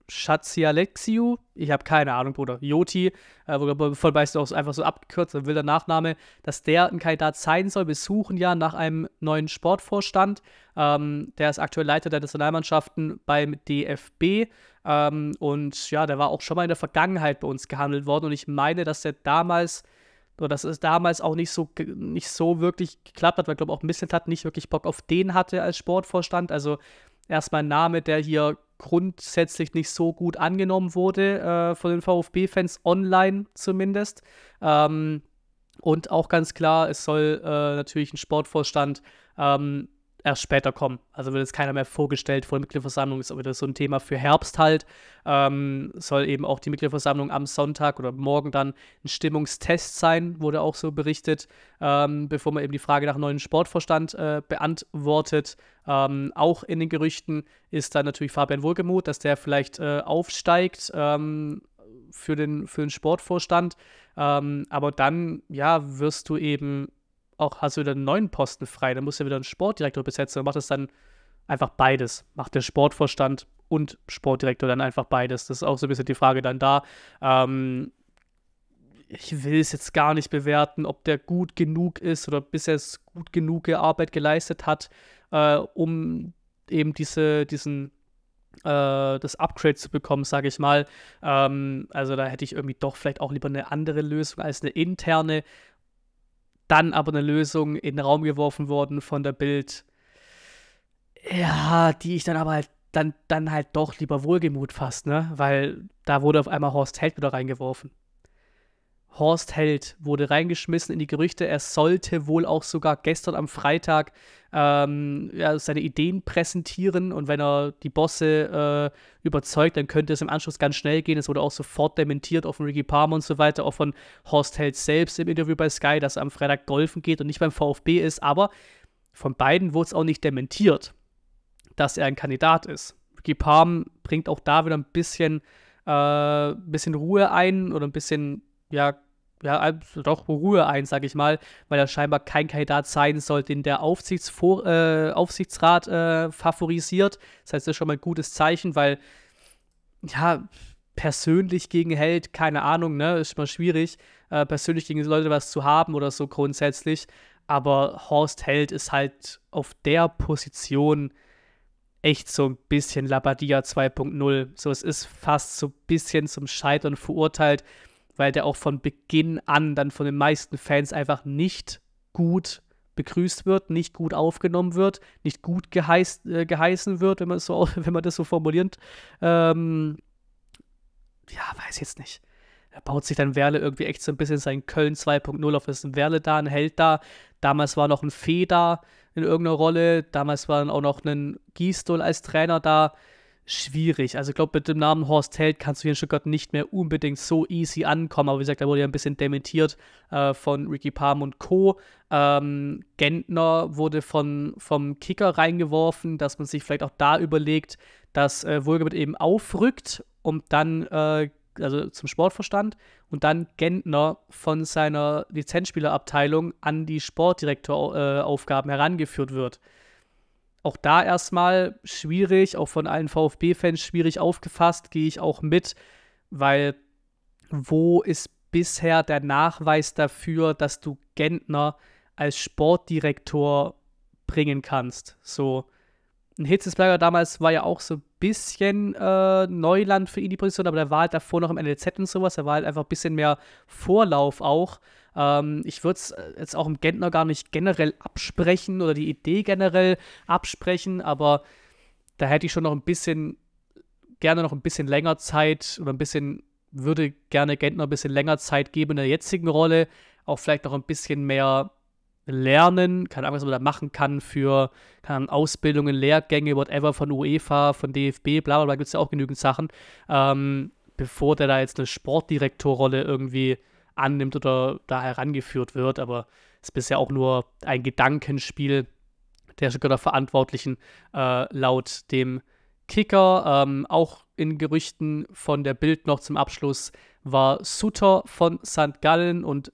Schatzi Alexiu, ich habe keine Ahnung, Bruder, Joti, äh, von weißt du auch einfach so abgekürzt, ein wilder Nachname, dass der ein Kandidat sein soll. Wir suchen ja nach einem neuen Sportvorstand. Ähm, der ist aktuell Leiter der Nationalmannschaften beim DFB. Ähm, und ja, der war auch schon mal in der Vergangenheit bei uns gehandelt worden. Und ich meine, dass der damals nur, dass es damals auch nicht so, nicht so wirklich geklappt hat, weil ich glaube auch Misseltat nicht wirklich Bock auf den hatte als Sportvorstand. Also erstmal ein Name, der hier grundsätzlich nicht so gut angenommen wurde äh, von den VfB-Fans, online zumindest. Ähm, und auch ganz klar, es soll äh, natürlich ein Sportvorstand ähm, erst später kommen. Also wird jetzt keiner mehr vorgestellt vor der Mitgliederversammlung, ist aber wieder so ein Thema für Herbst halt. Ähm, soll eben auch die Mitgliederversammlung am Sonntag oder morgen dann ein Stimmungstest sein, wurde auch so berichtet, ähm, bevor man eben die Frage nach neuen Sportvorstand äh, beantwortet. Ähm, auch in den Gerüchten ist dann natürlich Fabian Wohlgemuth, dass der vielleicht äh, aufsteigt ähm, für den, für den Sportvorstand. Ähm, aber dann, ja, wirst du eben auch hast du wieder einen neuen Posten frei, dann musst du ja wieder einen Sportdirektor besetzen und macht das dann einfach beides. Macht der Sportvorstand und Sportdirektor dann einfach beides. Das ist auch so ein bisschen die Frage dann da. Ähm, ich will es jetzt gar nicht bewerten, ob der gut genug ist oder bis er gut genug Arbeit geleistet hat, äh, um eben diese, diesen äh, das Upgrade zu bekommen, sage ich mal. Ähm, also da hätte ich irgendwie doch vielleicht auch lieber eine andere Lösung als eine interne, dann aber eine Lösung in den Raum geworfen worden von der Bild. Ja, die ich dann aber halt dann, dann halt doch lieber Wohlgemut fasst, ne? Weil da wurde auf einmal Horst Held wieder reingeworfen. Horst Held wurde reingeschmissen in die Gerüchte. Er sollte wohl auch sogar gestern am Freitag ähm, ja, seine Ideen präsentieren und wenn er die Bosse äh, überzeugt, dann könnte es im Anschluss ganz schnell gehen. Es wurde auch sofort dementiert, auch von Ricky Palmer und so weiter, auch von Horst Held selbst im Interview bei Sky, dass er am Freitag golfen geht und nicht beim VfB ist. Aber von beiden wurde es auch nicht dementiert, dass er ein Kandidat ist. Ricky Palm bringt auch da wieder ein bisschen, äh, ein bisschen Ruhe ein oder ein bisschen ja, ja, doch Ruhe ein, sag ich mal, weil er scheinbar kein Kandidat sein soll, den der äh, Aufsichtsrat äh, favorisiert. Das heißt, das ist schon mal ein gutes Zeichen, weil, ja, persönlich gegen Held, keine Ahnung, ne, ist immer schwierig, äh, persönlich gegen Leute was zu haben oder so grundsätzlich. Aber Horst Held ist halt auf der Position echt so ein bisschen Labadia 2.0. So, es ist fast so ein bisschen zum Scheitern verurteilt weil der auch von Beginn an dann von den meisten Fans einfach nicht gut begrüßt wird, nicht gut aufgenommen wird, nicht gut geheiß, äh, geheißen wird, wenn man, so, wenn man das so formuliert. Ähm, ja, weiß jetzt nicht. Da baut sich dann Werle irgendwie echt so ein bisschen sein Köln 2.0 auf. Ist ein Werle da, ein Held da. Damals war noch ein Fee da in irgendeiner Rolle. Damals war dann auch noch ein Gistol als Trainer da schwierig. Also ich glaube, mit dem Namen Horst Held kannst du hier in Stuttgart nicht mehr unbedingt so easy ankommen. Aber wie gesagt, da wurde ja ein bisschen dementiert äh, von Ricky Palm und Co. Ähm, Gentner wurde von, vom Kicker reingeworfen, dass man sich vielleicht auch da überlegt, dass äh, Wohlgebiet eben aufrückt und dann, äh, also zum Sportverstand, und dann Gentner von seiner Lizenzspielerabteilung an die Sportdirektoraufgaben äh, herangeführt wird auch da erstmal schwierig, auch von allen VfB-Fans schwierig aufgefasst, gehe ich auch mit, weil wo ist bisher der Nachweis dafür, dass du Gentner als Sportdirektor bringen kannst? So, ein Hitzesberger damals war ja auch so ein bisschen äh, Neuland für ihn die Position, aber der war halt davor noch im NLZ und sowas, er war halt einfach ein bisschen mehr Vorlauf auch ähm, ich würde es äh, jetzt auch im Gentner gar nicht generell absprechen oder die Idee generell absprechen, aber da hätte ich schon noch ein bisschen, gerne noch ein bisschen länger Zeit oder ein bisschen, würde gerne Gentner ein bisschen länger Zeit geben in der jetzigen Rolle, auch vielleicht noch ein bisschen mehr lernen, keine Ahnung, was man da machen kann für kann Ausbildungen, Lehrgänge, whatever von UEFA, von DFB, bla bla bla, gibt es ja auch genügend Sachen, ähm, bevor der da jetzt eine Sportdirektorrolle irgendwie annimmt oder da herangeführt wird, aber es ist bisher auch nur ein Gedankenspiel der Stuttgarter Verantwortlichen äh, laut dem Kicker. Ähm, auch in Gerüchten von der Bild noch zum Abschluss war Suter von St. Gallen und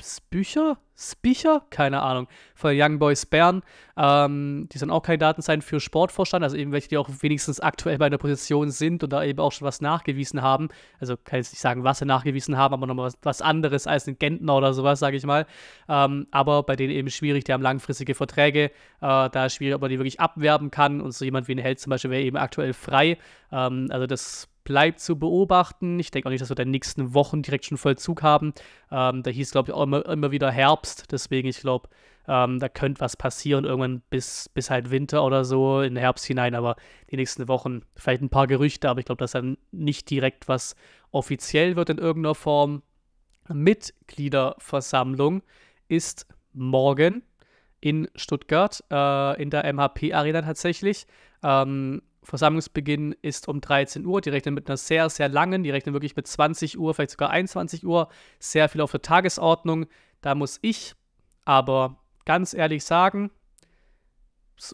Spücher, Spicher, keine Ahnung, von Young Boys Bern. Ähm, die sollen auch Kandidaten sein für Sportvorstand, also eben welche, die auch wenigstens aktuell bei einer Position sind und da eben auch schon was nachgewiesen haben. Also kann jetzt nicht sagen, was sie nachgewiesen haben, aber nochmal was, was anderes als ein Gentner oder sowas, sage ich mal. Ähm, aber bei denen eben schwierig, die haben langfristige Verträge, äh, da ist schwierig, ob man die wirklich abwerben kann und so jemand wie ein Held zum Beispiel wäre eben aktuell frei. Ähm, also das bleibt zu beobachten. Ich denke auch nicht, dass wir in den nächsten Wochen direkt schon Vollzug haben. Ähm, da hieß, glaube ich, auch immer, immer, wieder Herbst. Deswegen, ich glaube, ähm, da könnte was passieren, irgendwann bis, bis halt Winter oder so, in den Herbst hinein. Aber die nächsten Wochen vielleicht ein paar Gerüchte, aber ich glaube, dass dann nicht direkt was offiziell wird in irgendeiner Form. Mitgliederversammlung ist morgen in Stuttgart, äh, in der MHP-Arena tatsächlich. Ähm, Versammlungsbeginn ist um 13 Uhr. Die rechnen mit einer sehr, sehr langen, die rechnen wirklich mit 20 Uhr, vielleicht sogar 21 Uhr. Sehr viel auf der Tagesordnung. Da muss ich aber ganz ehrlich sagen,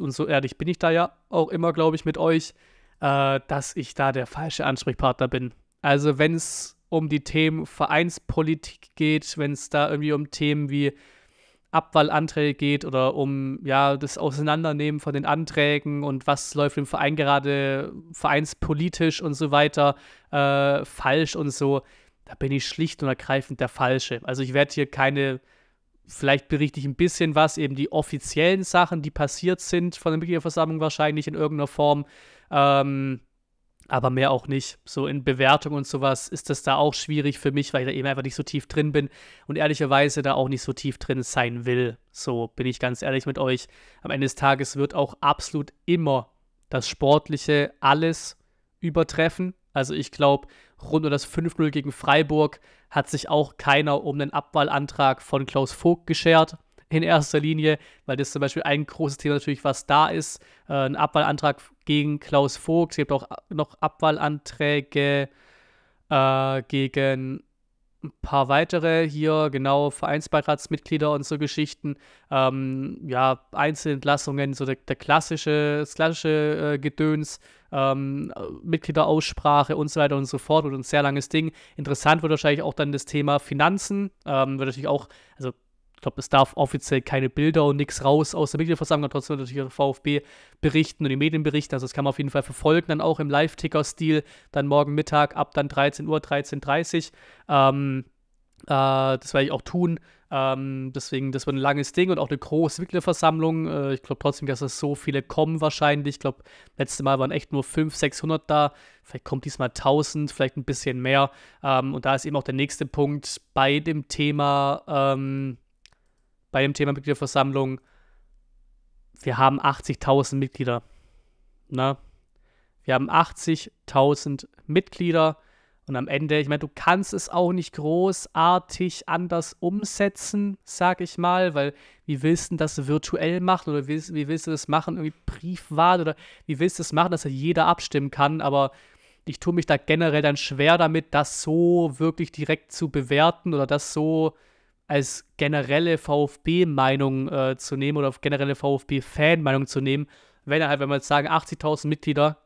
und so ehrlich bin ich da ja auch immer, glaube ich, mit euch, äh, dass ich da der falsche Ansprechpartner bin. Also wenn es um die Themen Vereinspolitik geht, wenn es da irgendwie um Themen wie Abwahlanträge geht oder um ja das Auseinandernehmen von den Anträgen und was läuft im Verein gerade vereinspolitisch und so weiter äh, falsch und so, da bin ich schlicht und ergreifend der Falsche. Also ich werde hier keine, vielleicht berichte ich ein bisschen was, eben die offiziellen Sachen, die passiert sind von der Mitgliederversammlung wahrscheinlich in irgendeiner Form. Ähm, aber mehr auch nicht. So in Bewertung und sowas ist das da auch schwierig für mich, weil ich da eben einfach nicht so tief drin bin und ehrlicherweise da auch nicht so tief drin sein will. So bin ich ganz ehrlich mit euch. Am Ende des Tages wird auch absolut immer das Sportliche alles übertreffen. Also ich glaube, rund um das 5-0 gegen Freiburg hat sich auch keiner um den Abwahlantrag von Klaus Vogt geschert in erster Linie, weil das zum Beispiel ein großes Thema natürlich, was da ist. Äh, ein Abwahlantrag gegen Klaus Vogt. Es gibt auch noch Abwahlanträge äh, gegen ein paar weitere hier, genau, Vereinsbeiratsmitglieder und so Geschichten. Ähm, ja, Einzelentlassungen, so der, der klassische, das klassische äh, Gedöns, ähm, Mitgliederaussprache und so weiter und so fort. Wird ein sehr langes Ding. Interessant wird wahrscheinlich auch dann das Thema Finanzen. Ähm, wird natürlich auch, also ich glaube, es darf offiziell keine Bilder und nichts raus aus der Mitgliederversammlung, trotzdem natürlich ihre VfB berichten und die Medien berichten. Also das kann man auf jeden Fall verfolgen, dann auch im Live-Ticker-Stil, dann morgen Mittag ab dann 13 Uhr, 13.30 Uhr. Ähm, äh, das werde ich auch tun. Ähm, deswegen, das wird ein langes Ding und auch eine große Mitgliederversammlung. Äh, ich glaube trotzdem, dass es so viele kommen wahrscheinlich. Ich glaube, letztes Mal waren echt nur 500, 600 da. Vielleicht kommt diesmal 1000, vielleicht ein bisschen mehr. Ähm, und da ist eben auch der nächste Punkt bei dem Thema Ähm, bei dem Thema Mitgliederversammlung, wir haben 80.000 Mitglieder. Ne? Wir haben 80.000 Mitglieder und am Ende, ich meine, du kannst es auch nicht großartig anders umsetzen, sag ich mal, weil wie willst du das virtuell machen oder wie, wie willst du das machen, irgendwie Briefwahl oder wie willst du das machen, dass ja jeder abstimmen kann, aber ich tue mich da generell dann schwer damit, das so wirklich direkt zu bewerten oder das so als generelle VfB-Meinung äh, zu nehmen oder generelle VfB-Fan-Meinung zu nehmen, wenn halt, wenn wir jetzt sagen, 80.000 Mitglieder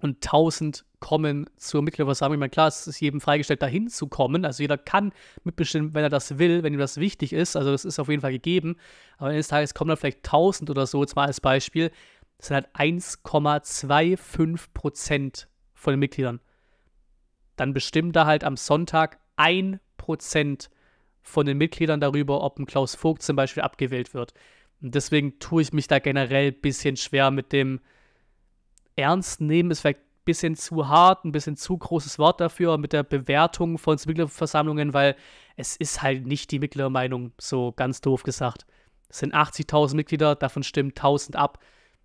und 1000 kommen zur Mitgliederversammlung. Ich meine, klar, es ist jedem freigestellt, dahin zu kommen. Also jeder kann mitbestimmen, wenn er das will, wenn ihm das wichtig ist. Also das ist auf jeden Fall gegeben. Aber eines Tages kommen dann vielleicht 1000 oder so, jetzt mal als Beispiel. Das sind halt 1,25 Prozent von den Mitgliedern. Dann bestimmen da halt am Sonntag 1 Prozent von den Mitgliedern darüber, ob ein Klaus Vogt zum Beispiel abgewählt wird. Und deswegen tue ich mich da generell ein bisschen schwer mit dem Ernst nehmen, ist vielleicht ein bisschen zu hart, ein bisschen zu großes Wort dafür, mit der Bewertung von Mitgliederversammlungen, weil es ist halt nicht die Mitgliedermeinung, so ganz doof gesagt. Es sind 80.000 Mitglieder, davon stimmen 1.000 ab.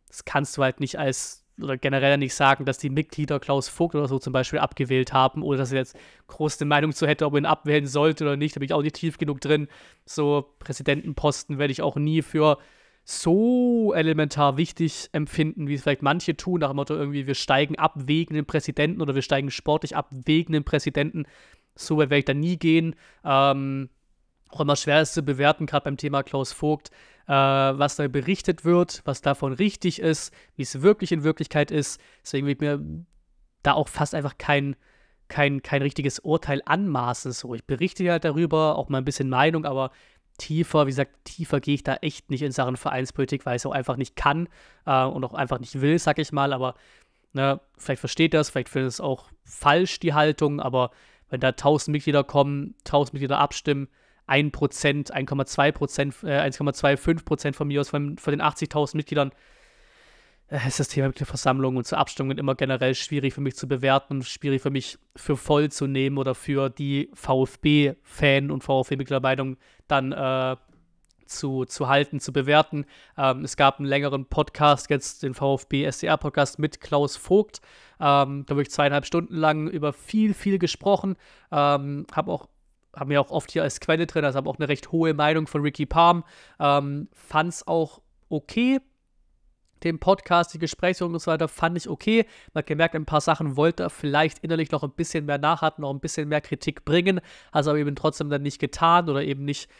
Das kannst du halt nicht als oder generell nicht sagen, dass die Mitglieder Klaus Vogt oder so zum Beispiel abgewählt haben oder dass er jetzt große Meinung zu hätte, ob er ihn abwählen sollte oder nicht. Da bin ich auch nicht tief genug drin. So Präsidentenposten werde ich auch nie für so elementar wichtig empfinden, wie es vielleicht manche tun, nach dem Motto irgendwie, wir steigen ab wegen dem Präsidenten oder wir steigen sportlich ab wegen dem Präsidenten. So weit werde ich da nie gehen. Ähm, auch immer schwer ist zu bewerten, gerade beim Thema Klaus Vogt äh, was da berichtet wird, was davon richtig ist, wie es wirklich in Wirklichkeit ist. Deswegen will ich mir da auch fast einfach kein, kein, kein richtiges Urteil anmaßen. So, ich berichte halt darüber, auch mal ein bisschen Meinung, aber tiefer, wie gesagt, tiefer gehe ich da echt nicht in Sachen Vereinspolitik, weil ich es auch einfach nicht kann äh, und auch einfach nicht will, sag ich mal. Aber ne, vielleicht versteht das, vielleicht findet es auch falsch, die Haltung, aber wenn da tausend Mitglieder kommen, tausend Mitglieder abstimmen, 1%, 1,2%, 1,25% von mir aus, von, von den 80.000 Mitgliedern, äh, ist das Thema Mitgliederversammlung und zur Abstimmung immer generell schwierig für mich zu bewerten schwierig für mich für voll zu nehmen oder für die VfB-Fan und VfB-Mitgliedermeinung dann äh, zu, zu halten, zu bewerten. Ähm, es gab einen längeren Podcast, jetzt den VfB SDR-Podcast mit Klaus Vogt. Ähm, da habe ich zweieinhalb Stunden lang über viel, viel gesprochen. Ähm, habe auch haben ja auch oft hier als Quelle drin, also haben auch eine recht hohe Meinung von Ricky Palm. Ähm, Fand es auch okay. Den Podcast, die Gespräche und so weiter fand ich okay. Man hat gemerkt, ein paar Sachen wollte er vielleicht innerlich noch ein bisschen mehr nachhatten, noch ein bisschen mehr Kritik bringen, hat es aber eben trotzdem dann nicht getan oder eben nicht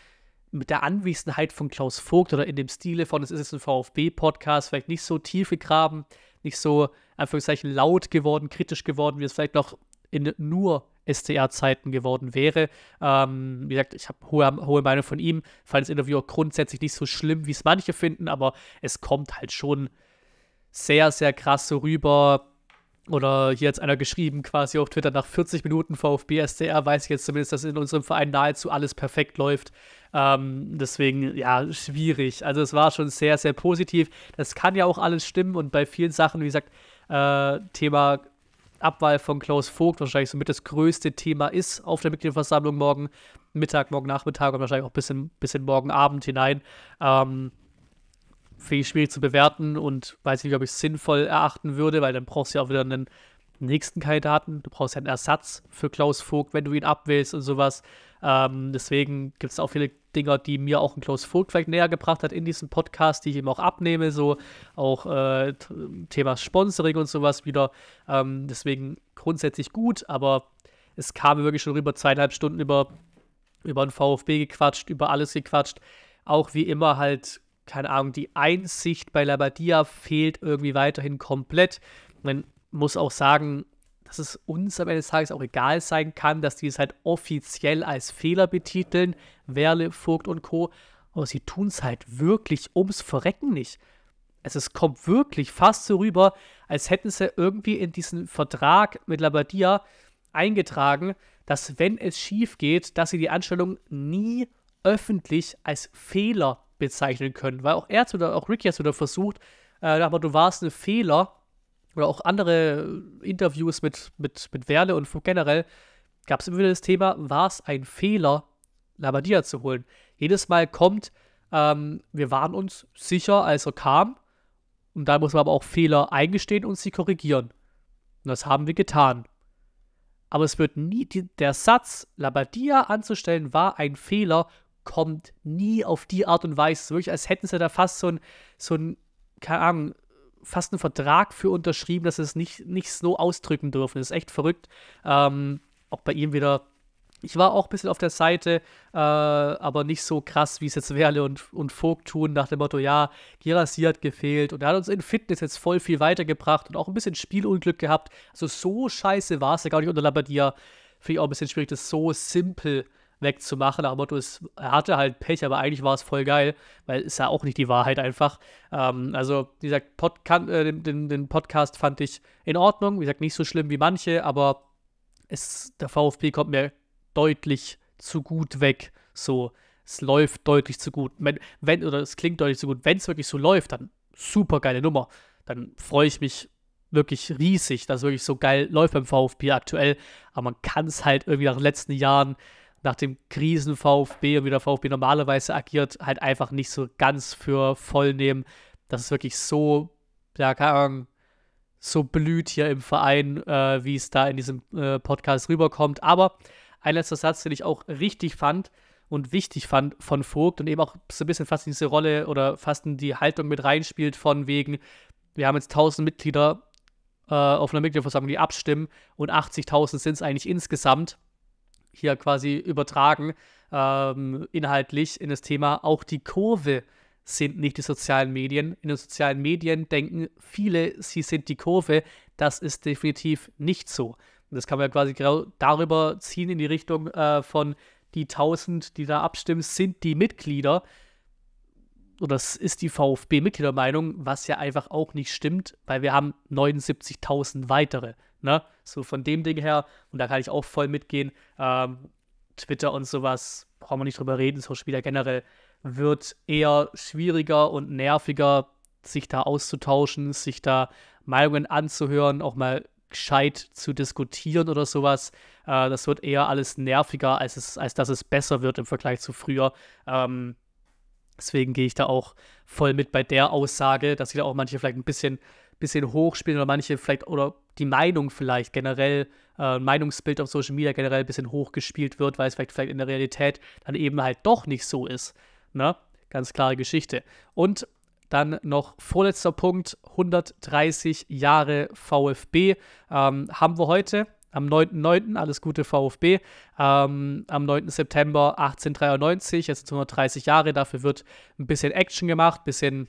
mit der Anwesenheit von Klaus Vogt oder in dem Stile von, es ist jetzt ein VfB-Podcast, vielleicht nicht so tief gegraben, nicht so, Anführungszeichen, laut geworden, kritisch geworden, wie es vielleicht noch in nur SCR-Zeiten geworden wäre. Ähm, wie gesagt, ich habe hohe, hohe Meinung von ihm. Fand das Interview auch grundsätzlich nicht so schlimm, wie es manche finden, aber es kommt halt schon sehr, sehr krass so rüber. Oder hier hat einer geschrieben, quasi auf Twitter, nach 40 Minuten VfB SCR weiß ich jetzt zumindest, dass in unserem Verein nahezu alles perfekt läuft. Ähm, deswegen, ja, schwierig. Also es war schon sehr, sehr positiv. Das kann ja auch alles stimmen und bei vielen Sachen, wie gesagt, äh, Thema Abwahl von Klaus Vogt wahrscheinlich somit das größte Thema ist auf der Mitgliederversammlung morgen Mittag, morgen Nachmittag und wahrscheinlich auch bis in, bis in morgen Abend hinein. Ähm, Finde ich schwierig zu bewerten und weiß nicht, ob ich es sinnvoll erachten würde, weil dann brauchst du ja auch wieder einen nächsten Kandidaten. Du brauchst ja einen Ersatz für Klaus Vogt, wenn du ihn abwählst und sowas. Ähm, deswegen gibt es auch viele Dinger, die mir auch ein Klaus vielleicht näher gebracht hat in diesem Podcast, die ich ihm auch abnehme, so auch äh, Thema Sponsoring und sowas wieder. Ähm, deswegen grundsätzlich gut, aber es kam wirklich schon über zweieinhalb Stunden über, über den VfB gequatscht, über alles gequatscht. Auch wie immer halt, keine Ahnung, die Einsicht bei Labadia fehlt irgendwie weiterhin komplett. Man muss auch sagen, dass es uns am Ende des Tages auch egal sein kann, dass die es halt offiziell als Fehler betiteln, Werle, Vogt und Co. Aber sie tun es halt wirklich ums Verrecken nicht. Also es kommt wirklich fast so rüber, als hätten sie irgendwie in diesen Vertrag mit Labadia eingetragen, dass wenn es schief geht, dass sie die Anstellung nie öffentlich als Fehler bezeichnen können. Weil auch er oder auch Ricky hat es wieder versucht, äh, aber du warst ein Fehler, oder auch andere äh, Interviews mit, mit, mit Werle und generell gab es immer wieder das Thema, war es ein Fehler, Labadia zu holen. Jedes Mal kommt, ähm, wir waren uns sicher, als er kam. Und da muss man aber auch Fehler eingestehen und sie korrigieren. Und das haben wir getan. Aber es wird nie, die, der Satz, Labadia anzustellen, war ein Fehler, kommt nie auf die Art und Weise. Es ist wirklich, als hätten sie da fast so ein, so ein keine Ahnung, fast einen Vertrag für unterschrieben, dass sie es nicht, nicht so ausdrücken dürfen. Das ist echt verrückt. Ähm, auch bei ihm wieder. Ich war auch ein bisschen auf der Seite, äh, aber nicht so krass, wie es jetzt Werle und, und Vogt tun, nach dem Motto, ja, Girassi hat gefehlt und er hat uns in Fitness jetzt voll viel weitergebracht und auch ein bisschen Spielunglück gehabt. Also so scheiße war es ja gar nicht unter Labadia. Finde ich auch ein bisschen schwierig, das so simpel äh, wegzumachen. Nach dem Motto, es, er hatte halt Pech, aber eigentlich war es voll geil, weil es ja auch nicht die Wahrheit einfach. Ähm, also, wie gesagt, Podca äh, den, den, den, Podcast fand ich in Ordnung. Wie gesagt, nicht so schlimm wie manche, aber es, der VfB kommt mir deutlich zu gut weg. So, es läuft deutlich zu gut. Wenn, wenn oder es klingt deutlich zu gut. Wenn es wirklich so läuft, dann super geile Nummer. Dann freue ich mich wirklich riesig, dass es wirklich so geil läuft beim VfB aktuell. Aber man kann es halt irgendwie nach den letzten Jahren nach dem Krisen-VfB und wie der VfB normalerweise agiert, halt einfach nicht so ganz für voll nehmen, Das ist wirklich so, ja, keine Ahnung, so blüht hier im Verein, äh, wie es da in diesem äh, Podcast rüberkommt. Aber ein letzter Satz, den ich auch richtig fand und wichtig fand von Vogt und eben auch so ein bisschen fast in diese Rolle oder fast in die Haltung mit reinspielt von wegen, wir haben jetzt 1000 Mitglieder äh, auf einer Mitgliederversammlung, die abstimmen und 80.000 sind es eigentlich insgesamt hier quasi übertragen, ähm, inhaltlich in das Thema, auch die Kurve sind nicht die sozialen Medien. In den sozialen Medien denken viele, sie sind die Kurve. Das ist definitiv nicht so. Und das kann man ja quasi genau darüber ziehen in die Richtung äh, von die 1000, die da abstimmen, sind die Mitglieder. Oder das ist die VfB-Mitgliedermeinung, was ja einfach auch nicht stimmt, weil wir haben 79.000 weitere. Ne? So von dem Ding her. Und da kann ich auch voll mitgehen. Ähm, Twitter und sowas, brauchen wir nicht drüber reden. Social Media generell wird eher schwieriger und nerviger, sich da auszutauschen, sich da Meinungen anzuhören, auch mal gescheit zu diskutieren oder sowas. Äh, das wird eher alles nerviger, als, es, als dass es besser wird im Vergleich zu früher. Ähm, deswegen gehe ich da auch voll mit bei der Aussage, dass sich da auch manche vielleicht ein bisschen, bisschen hochspielen oder manche vielleicht oder die Meinung vielleicht generell, äh, Meinungsbild auf Social Media generell ein bisschen hochgespielt wird, weil es vielleicht, vielleicht in der Realität dann eben halt doch nicht so ist. Ne? Ganz klare Geschichte. Und dann noch vorletzter Punkt, 130 Jahre VfB ähm, haben wir heute am 9.9., alles Gute VfB, ähm, am 9. September 1893, jetzt 130 Jahre, dafür wird ein bisschen Action gemacht, ein bisschen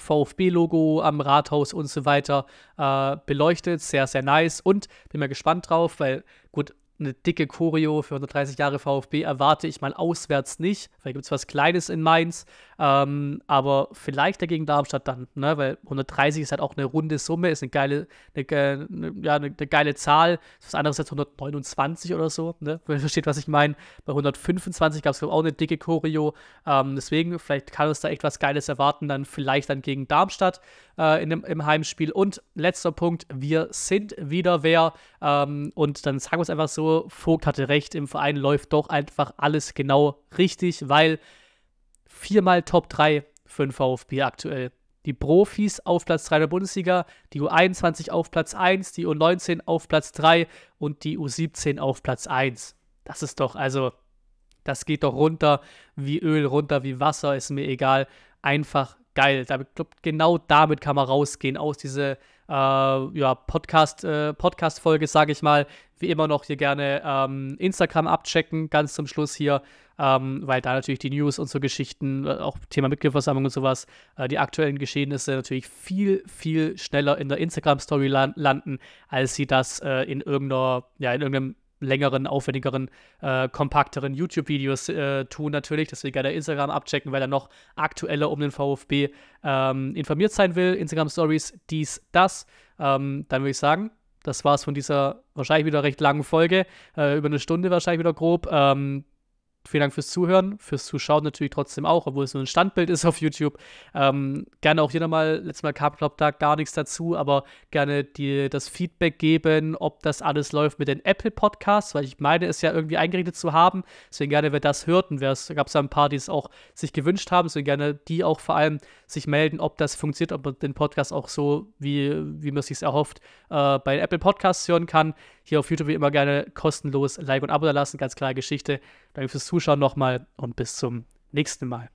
VfB-Logo am Rathaus und so weiter äh, beleuchtet. Sehr, sehr nice. Und bin mal gespannt drauf, weil gut, eine dicke Choreo für 130 Jahre VfB erwarte ich mal auswärts nicht. Vielleicht gibt es was Kleines in Mainz, ähm, aber vielleicht dagegen Darmstadt dann, ne? weil 130 ist halt auch eine runde Summe, ist eine geile, eine, eine, ja, eine, eine geile Zahl. Das ist was anderes als 129 oder so, ne? wenn ihr versteht, was ich meine. Bei 125 gab es auch eine dicke Choreo. Ähm, deswegen, vielleicht kann uns da echt was Geiles erwarten, dann vielleicht dann gegen Darmstadt äh, in dem, im Heimspiel. Und letzter Punkt, wir sind wieder wer. Ähm, und dann sagen wir es einfach so, Vogt hatte recht, im Verein läuft doch einfach alles genau richtig, weil viermal Top 3 für den VfB aktuell. Die Profis auf Platz 3 der Bundesliga, die U21 auf Platz 1, die U19 auf Platz 3 und die U17 auf Platz 1. Das ist doch, also, das geht doch runter wie Öl, runter wie Wasser, ist mir egal. Einfach geil. Damit, glaub, genau damit kann man rausgehen aus dieser äh, ja, äh, Podcast-Folge, äh, Podcast sage ich mal. Wie immer noch hier gerne ähm, Instagram abchecken, ganz zum Schluss hier ähm, weil da natürlich die News und so Geschichten, äh, auch Thema Mitgliederversammlung und sowas, äh, die aktuellen Geschehnisse natürlich viel, viel schneller in der Instagram-Story lan landen, als sie das äh, in irgendeiner, ja, in irgendeinem längeren, aufwendigeren, äh, kompakteren YouTube-Videos äh, tun natürlich. Deswegen gerne Instagram abchecken, weil er noch aktueller um den VfB ähm, informiert sein will. Instagram-Stories, dies, das. Ähm, dann würde ich sagen, das war es von dieser wahrscheinlich wieder recht langen Folge. Äh, über eine Stunde wahrscheinlich wieder grob. Ähm, Vielen Dank fürs Zuhören, fürs Zuschauen natürlich trotzdem auch, obwohl es nur ein Standbild ist auf YouTube. Ähm, gerne auch hier nochmal, letztes Mal kam, glaube da gar nichts dazu, aber gerne dir das Feedback geben, ob das alles läuft mit den Apple Podcasts, weil ich meine, es ja irgendwie eingerichtet zu haben. Deswegen gerne, wer das hört und wer es, gab es ja ein paar, die es auch sich gewünscht haben, deswegen gerne die auch vor allem sich melden, ob das funktioniert, ob man den Podcast auch so, wie, wie man sich erhofft, äh, bei Apple Podcasts hören kann. Hier auf YouTube wie immer gerne kostenlos Like und Abo da lassen, ganz klare Geschichte. Danke fürs Zuschauen nochmal und bis zum nächsten Mal.